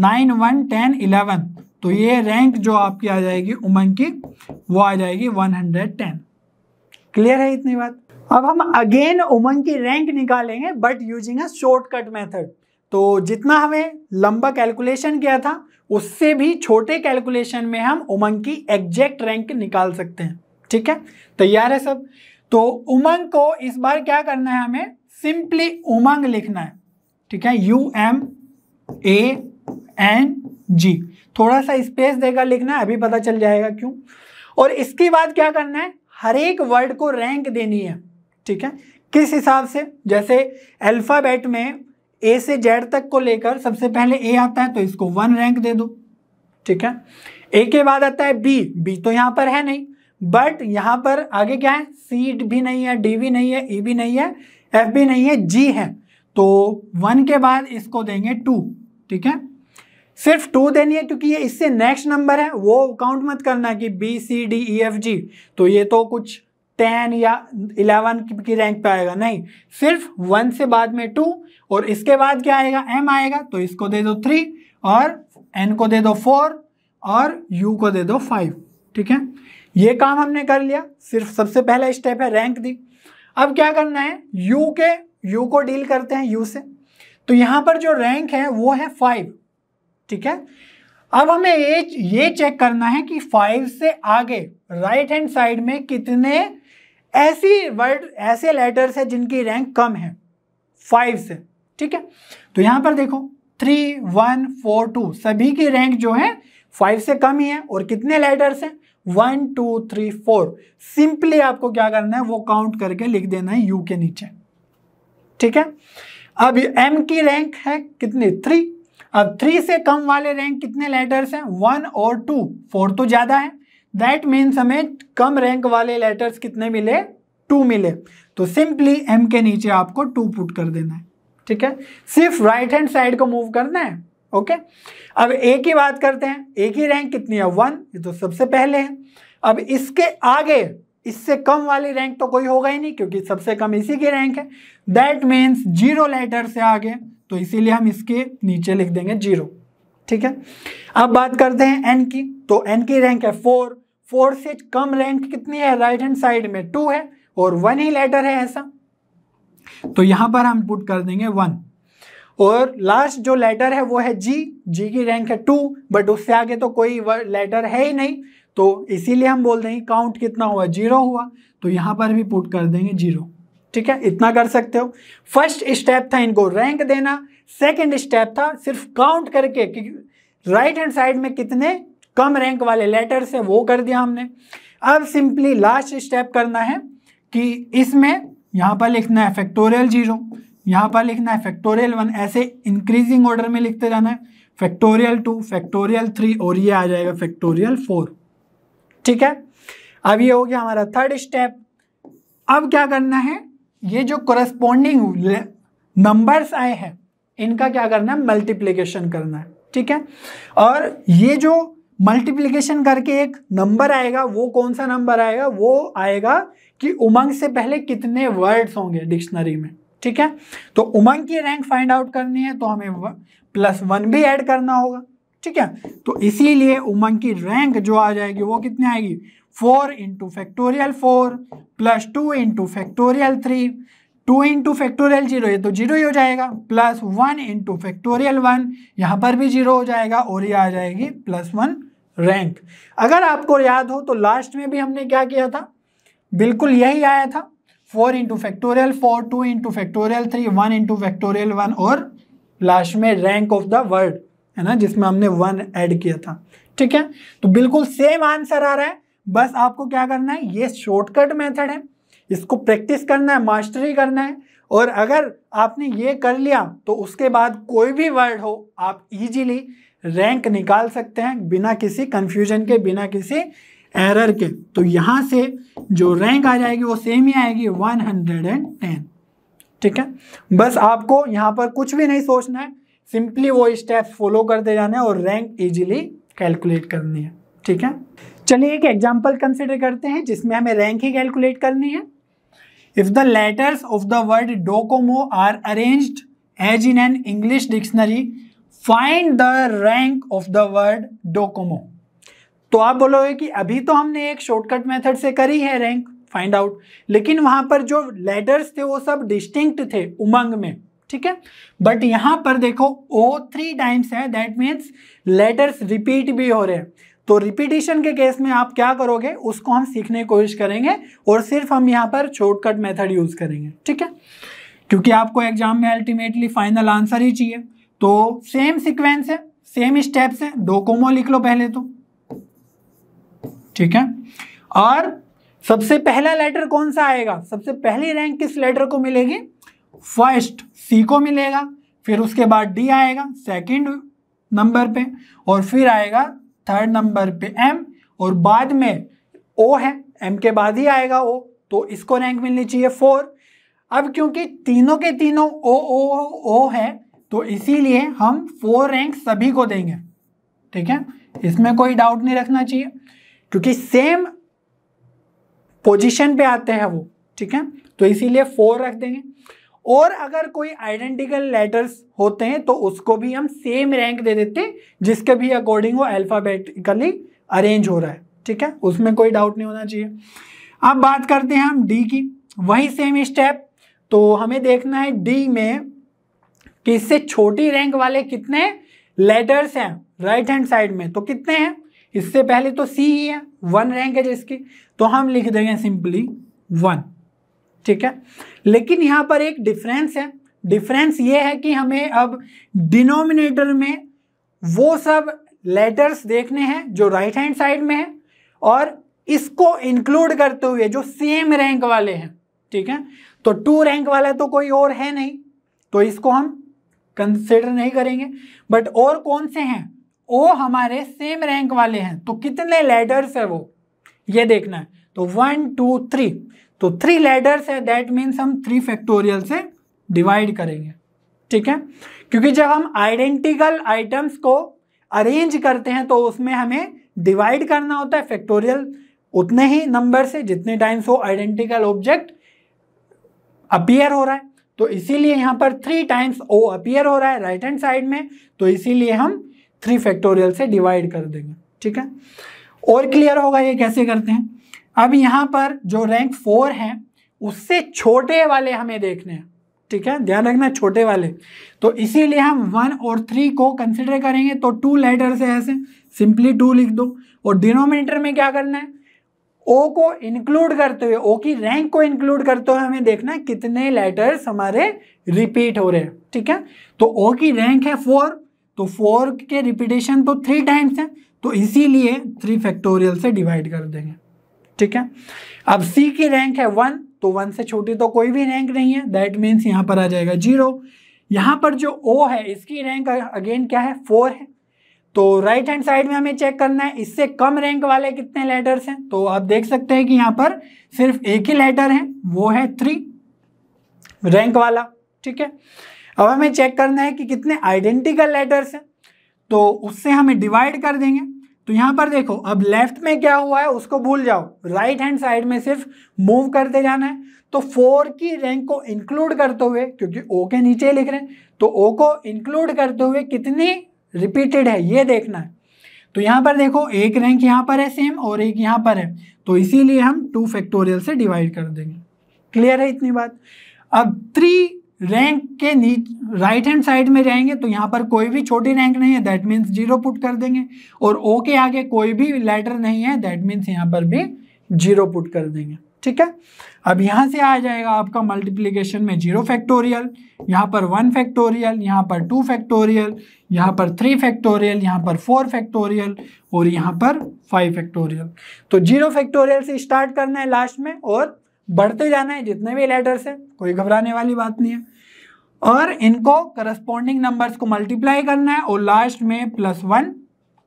nine one ten eleven तो ये रैंक जो आपकी आ जाएगी उमंग की वो आ जाएगी 110 क्लियर है इतनी बात अब हम अगेन उमंग की रैंक निकालेंगे but using a shortcut method तो जितना हमें लंबा कैलकुलेशन किया था उससे भी छोटे कैलकुलेशन में हम उमंग की एग्जैक्ट रैंक निकाल सकते हैं ठीक है तैयार है सब तो उमंग को इस बार क्या करना है हमें सिंपली उमंग लिखना है ठीक है U M A N G थोड़ा सा स्पेस देगा लिखना है अभी पता चल जाएगा क्यों और इसके बाद क्या करना है हर एक वर्ड को रैंक देनी है ठीक है किस हिसाब से जैसे अल्फ़ाबेट में ए से जेड तक को लेकर सबसे पहले ए आता है तो इसको वन रैंक दे दो ठीक है ए के बाद आता है बी बी तो यहां पर है नहीं बट यहां पर आगे क्या है सी भी नहीं है डी भी नहीं है ई e भी नहीं है एफ भी नहीं है जी है तो वन के बाद इसको देंगे टू ठीक है सिर्फ टू देनी है क्योंकि ये इससे नेक्स्ट नंबर है वो काउंट मत करना कि B C D E F G तो ये तो कुछ टेन या इलेवन की रैंक पे आएगा नहीं सिर्फ वन से बाद में टू और इसके बाद क्या आएगा एम आएगा तो इसको दे दो थ्री और एन को दे दो फोर और यू को दे दो फाइव ठीक है ये काम हमने कर लिया सिर्फ सबसे पहला स्टेप है रैंक दी अब क्या करना है यू के यू को डील करते हैं यू से तो यहाँ पर जो रैंक है वो है फाइव ठीक है अब हमें ये ये चेक करना है कि फाइव से आगे राइट हैंड साइड में कितने ऐसी वर्ड ऐसे लेटर्स हैं जिनकी रैंक कम है फाइव से ठीक है तो यहां पर देखो थ्री वन फोर टू सभी की रैंक जो है फाइव से कम ही है और कितने लेटर्स हैं one two three four simply आपको क्या करना है वो काउंट करके लिख देना है यू के नीचे ठीक है अब एम की रैंक है कितनी थ्री अब थ्री से कम वाले रैंक कितने लेटर्स हैं वन और टू फोर तो ज़्यादा है दैट मीन्स हमें कम रैंक वाले लेटर्स कितने मिले टू मिले तो सिंपली एम के नीचे आपको टू पुट कर देना है ठीक है सिर्फ राइट हैंड साइड को मूव करना है ओके अब ए की बात करते हैं ए की रैंक कितनी है वन ये तो सबसे पहले है अब इसके आगे इससे कम वाली रैंक तो कोई होगा ही नहीं क्योंकि सबसे कम इसी की रैंक है दैट मीन्स जीरो लेटर से आगे तो इसीलिए हम इसके नीचे लिख देंगे जीरो ठीक है अब बात करते हैं एन की तो एन की रैंक है फोर फोर से कम रैंक कितनी है राइट हैंड साइड में टू है और वन ही लेटर है ऐसा तो यहां पर हम पुट कर देंगे वन और लास्ट जो लेटर है वो है जी जी की रैंक है टू बट उससे आगे तो कोई लेटर है ही नहीं तो इसीलिए हम बोल देंगे काउंट कितना हुआ जीरो हुआ तो यहां पर भी पुट कर देंगे जीरो ठीक है इतना कर सकते हो फर्स्ट स्टेप था इनको रैंक देना सेकंड स्टेप था सिर्फ काउंट करके कि राइट हैंड साइड में कितने कम रैंक वाले लेटर्स से वो कर दिया हमने अब सिंपली लास्ट स्टेप करना है कि इसमें यहाँ पर लिखना है फैक्टोरियल जीरो यहाँ पर लिखना है फैक्टोरियल वन ऐसे इंक्रीजिंग ऑर्डर में लिखते जाना है फैक्टोरियल टू फैक्टोरियल थ्री और ये आ जाएगा फैक्टोरियल फोर ठीक है अब ये हो गया हमारा थर्ड स्टेप अब क्या करना है ये जो कॉरेस्पॉन्डिंग नंबर्स आए हैं इनका क्या करना है मल्टीप्लीकेशन करना है ठीक है और ये जो मल्टीप्लीकेशन करके एक नंबर आएगा वो कौन सा नंबर आएगा वो आएगा कि उमंग से पहले कितने वर्ड्स होंगे डिक्शनरी में ठीक है तो उमंग की रैंक फाइंड आउट करनी है तो हमें प्लस वन भी ऐड करना होगा ठीक है तो इसीलिए उमंग की रैंक जो आ जाएगी वो कितनी आएगी four into factorial four plus two into factorial three two into factorial zero ये तो जीरो ही हो जाएगा plus one into factorial one यहाँ पर भी जीरो हो जाएगा और ये आ जाएगी प्लस वन रैंक अगर आपको याद हो तो लास्ट में भी हमने क्या किया था बिल्कुल यही आया था four into factorial four two into factorial three one into factorial one और लास्ट में रैंक ऑफ द वर्ड है ना जिसमें हमने वन ऐड किया था ठीक है तो बिल्कुल सेम आंसर आ रहा है बस आपको क्या करना है ये शॉर्टकट मेथड है इसको प्रैक्टिस करना है मास्टरी करना है और अगर आपने ये कर लिया तो उसके बाद कोई भी वर्ड हो आप इजीली रैंक निकाल सकते हैं बिना किसी कंफ्यूजन के बिना किसी एरर के तो यहाँ से जो रैंक आ जाएगी वो सेम ही आएगी 110 ठीक है बस आपको यहाँ पर कुछ भी नहीं सोचना है सिंपली वो स्टेप फॉलो करते जाना है और रैंक ईजिली कैलकुलेट करनी है ठीक है चलिए एक एग्जाम्पल कंसिडर करते हैं जिसमें हमें रैंक ही कैलकुलेट करनी है if the letters of the word Docomo are arrange as in an English dictionary find the rank of the word Docomo तो आप बोलोगे कि अभी तो हमने एक शॉर्टकट मेथड से करी है रैंक फाइंड आउट लेकिन वहां पर जो लेटर्स थे वो सब डिस्टिंक्ट थे उमंग में ठीक है बट यहां पर देखो ओ थ्री टाइम्स है दैट मीन्स लेटर्स रिपीट भी हो रहे हैं तो रिपीटेशन के केस में आप क्या करोगे उसको हम सीखने की कोशिश करेंगे और सिर्फ हम यहाँ पर शॉर्टकट मेथड यूज़ करेंगे ठीक है क्योंकि आपको एग्जाम में अल्टीमेटली फाइनल आंसर ही चाहिए तो सेम सिक्वेंस है सेम स्टेप्स है डोकोमो लिख लो पहले तो ठीक है और सबसे पहला लेटर कौन सा आएगा सबसे पहली रैंक किस लेटर को मिलेगी फर्स्ट सी को मिलेगा फिर उसके बाद डी आएगा सेकंड नंबर पे और फिर आएगा थर्ड नंबर पे एम और बाद में ओ है एम के बाद ही आएगा ओ तो इसको रैंक मिलनी चाहिए फोर अब क्योंकि तीनों के तीनों ओ ओ ओ ओ है तो इसीलिए हम फोर रैंक सभी को देंगे ठीक है इसमें कोई डाउट नहीं रखना चाहिए क्योंकि सेम पोजीशन पे आते हैं वो ठीक है तो इसीलिए फोर रख देंगे और अगर कोई आइडेंटिकल लेटर्स होते हैं तो उसको भी हम सेम रैंक दे देते हैं जिसके भी अकॉर्डिंग वो अल्फ़ाबेटिकली अरेंज हो रहा है ठीक है उसमें कोई डाउट नहीं होना चाहिए अब बात करते हैं हम डी की वही सेम स्टेप तो हमें देखना है डी में कि इससे छोटी रैंक वाले कितने लेटर्स हैं राइट हैंड साइड में तो कितने हैं इससे पहले तो सी ही है वन रैंक है जिसकी तो हम लिख देंगे सिंपली वन ठीक है लेकिन यहाँ पर एक डिफरेंस है डिफरेंस ये है कि हमें अब डिनोमिनेटर में वो सब लेटर्स देखने हैं जो राइट हैंड साइड में है और इसको इंक्लूड करते हुए जो सेम रैंक वाले हैं ठीक है तो टू रैंक वाला तो कोई और है नहीं तो इसको हम कंसिडर नहीं करेंगे बट और कौन से हैं वो हमारे सेम रैंक वाले हैं तो कितने लेटर्स है वो ये देखना है तो वन टू थ्री तो थ्री लेडर्स है दैट मीन्स हम थ्री फैक्टोरियल से डिवाइड करेंगे ठीक है क्योंकि जब हम आइडेंटिकल आइटम्स को अरेंज करते हैं तो उसमें हमें डिवाइड करना होता है फैक्टोरियल उतने ही नंबर से जितने टाइम्स वो आइडेंटिकल ऑब्जेक्ट अपियर हो रहा है तो इसीलिए यहाँ पर थ्री टाइम्स ओ अपियर हो रहा है राइट हैंड साइड में तो इसीलिए हम थ्री फैक्टोरियल से डिवाइड कर देंगे ठीक है और क्लियर होगा ये कैसे करते हैं अब यहाँ पर जो रैंक फोर है उससे छोटे वाले हमें देखने हैं ठीक है ध्यान रखना छोटे वाले तो इसीलिए हम वन और थ्री को कंसिडर करेंगे तो टू लेटर से ऐसे सिंपली टू लिख दो और डिनोमिनेटर में क्या करना है ओ को इंक्लूड करते हुए ओ की रैंक को इंक्लूड करते हुए हमें देखना है कितने लेटर्स हमारे रिपीट हो रहे हैं ठीक है तो ओ की रैंक है फोर तो फोर के रिपीटेशन तो थ्री टाइम्स है तो इसीलिए थ्री फैक्टोरियल से डिवाइड कर देंगे ठीक है अब सी की रैंक है वन तो वन से छोटी तो कोई भी रैंक नहीं है दैट मीन्स यहाँ पर आ जाएगा जीरो यहाँ पर जो ओ है इसकी रैंक अगेन क्या है फोर है तो राइट हैंड साइड में हमें चेक करना है इससे कम रैंक वाले कितने लेटर्स हैं तो आप देख सकते हैं कि यहाँ पर सिर्फ एक ही लेटर है वो है थ्री रैंक वाला ठीक है अब हमें चेक करना है कि कितने आइडेंटिकल लेटर्स हैं तो उससे हमें डिवाइड कर देंगे तो यहां पर देखो अब लेफ्ट में क्या हुआ है उसको भूल जाओ राइट हैंड साइड में सिर्फ मूव करते जाना है तो फोर की रैंक को इंक्लूड करते हुए क्योंकि ओ के नीचे लिख रहे हैं तो ओ को इंक्लूड करते हुए कितनी रिपीटेड है ये देखना है तो यहां पर देखो एक रैंक यहां पर है सेम और एक यहां पर है तो इसीलिए हम टू फैक्टोरियल से डिवाइड कर देंगे क्लियर है इतनी बात अब थ्री रैंक के नीच राइट हैंड साइड में रहेंगे तो यहाँ पर कोई भी छोटी रैंक नहीं है दैट मीन्स जीरो पुट कर देंगे और ओ के आगे कोई भी लेटर नहीं है दैट मीन्स यहाँ पर भी जीरो पुट कर देंगे ठीक है अब यहाँ से आ जाएगा आपका मल्टीप्लीकेशन में जीरो फैक्टोरियल यहाँ पर वन फैक्टोरियल यहाँ पर टू फैक्टोरियल यहाँ पर थ्री फैक्टोरियल यहाँ पर फोर फैक्टोरियल और यहाँ पर फाइव फैक्टोरियल तो जीरो फैक्टोरियल से स्टार्ट करना है लास्ट में और बढ़ते जाना है जितने भी लेटर्स हैं कोई घबराने वाली बात नहीं है और इनको करस्पॉन्डिंग नंबर्स को मल्टीप्लाई करना है और लास्ट में प्लस वन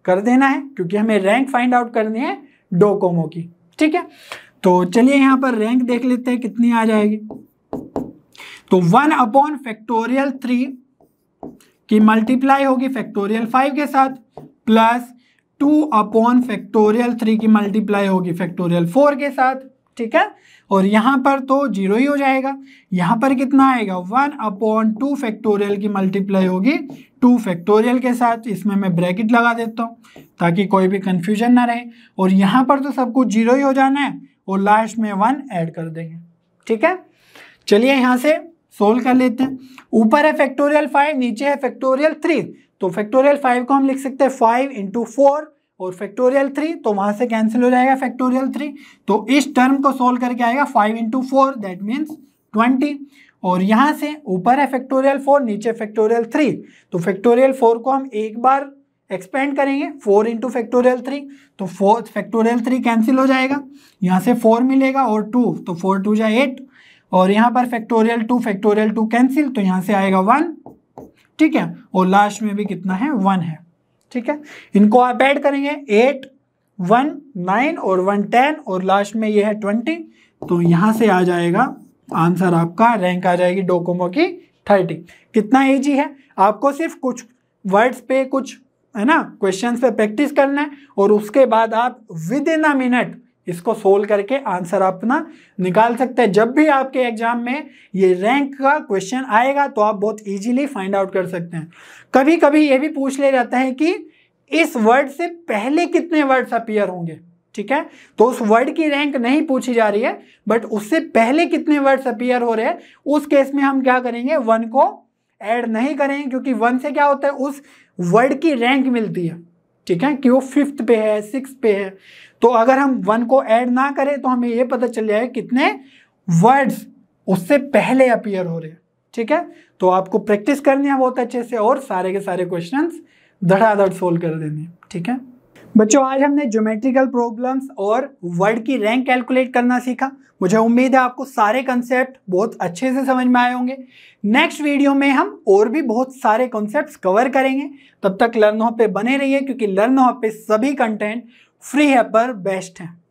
कर देना है क्योंकि हमें रैंक फाइंड आउट करनी है डोकोमो की ठीक है तो चलिए यहाँ पर रैंक देख लेते हैं कितनी आ जाएगी तो वन अपॉन फैक्टोरियल थ्री की मल्टीप्लाई होगी फैक्टोरियल फाइव के साथ plus two upon factorial three की मल्टीप्लाई होगी फैक्टोरियल फोर के साथ ठीक है और यहाँ पर तो जीरो ही हो जाएगा यहाँ पर कितना आएगा वन अपॉन टू फैक्टोरियल की मल्टीप्लाई होगी टू फैक्टोरियल के साथ इसमें मैं ब्रैकेट लगा देता हूँ ताकि कोई भी कन्फ्यूजन ना रहे और यहाँ पर तो सब कुछ जीरो ही हो जाना है और लास्ट में वन ऐड कर देंगे ठीक है चलिए यहाँ से सोल्व कर लेते हैं ऊपर है फैक्टोरियल फाइव नीचे है फैक्टोरियल थ्री तो फैक्टोरियल फाइव को हम लिख सकते हैं फाइव इंटू फोर और फैक्टोरियल थ्री तो वहां से कैंसिल हो जाएगा फैक्टोरियल थ्री तो इस टर्म को सोल्व करके आएगा five into four that means twenty और यहाँ से ऊपर है फैक्टोरियल फोर नीचे फैक्टोरियल थ्री तो फैक्टोरियल फोर को हम एक बार एक्सपेंड करेंगे फोर इंटू फैक्टोरियल थ्री तो फोर फैक्टोरियल थ्री कैंसिल हो जाएगा यहाँ से फोर मिलेगा और टू तो फोर टू जाए एट और यहाँ पर factorial two factorial two cancel तो यहाँ से आएगा वन ठीक है और लास्ट में भी कितना है वन है ठीक है इनको आप ऐड करेंगे एट वन नाइन और वन टेन और लास्ट में ये है ट्वेंटी तो यहां से आ जाएगा आंसर आपका रैंक आ जाएगी डोकोमो की थर्टी कितना ईजी है आपको सिर्फ कुछ वर्ड्स पे कुछ है ना क्वेश्चंस पे प्रैक्टिस करना है और उसके बाद आप विद इन अ मिनट इसको सोल्व करके आंसर आप अपना निकाल सकते हैं जब भी आपके एग्जाम में ये रैंक का क्वेश्चन आएगा तो आप बहुत इजीली फाइंड आउट कर सकते हैं कभी कभी ये भी पूछ ले जाता है कि इस वर्ड से पहले कितने वर्ड्स अपियर होंगे ठीक है तो उस वर्ड की रैंक नहीं पूछी जा रही है बट उससे पहले कितने वर्ड्स अपीयर हो रहे हैं उस केस में हम क्या करेंगे वन को एड नहीं करेंगे क्योंकि वन से क्या होता है उस वर्ड की रैंक मिलती है ठीक है कि वो फिफ्थ पे है सिक्स पे है तो अगर हम वन को ऐड ना करें तो हमें ये पता चल जाए कितने वर्ड्स उससे पहले अपियर हो रहे हैं ठीक है तो आपको प्रैक्टिस करनी है बहुत अच्छे से और सारे के सारे क्वेश्चन धड़ाधड़ सोल्व कर देने ठीक है बच्चों आज हमने ज्योमेट्रिकल प्रॉब्लम्स और वर्ड की रैंक कैलकुलेट करना सीखा मुझे उम्मीद है आपको सारे कंसेप्ट बहुत अच्छे से समझ में आए होंगे नेक्स्ट वीडियो में हम और भी बहुत सारे कॉन्सेप्ट कवर करेंगे तब तक लर्न हॉप पे बने रहिए क्योंकि लर्न हॉप पे सभी कंटेंट फ्री है पर बेस्ट है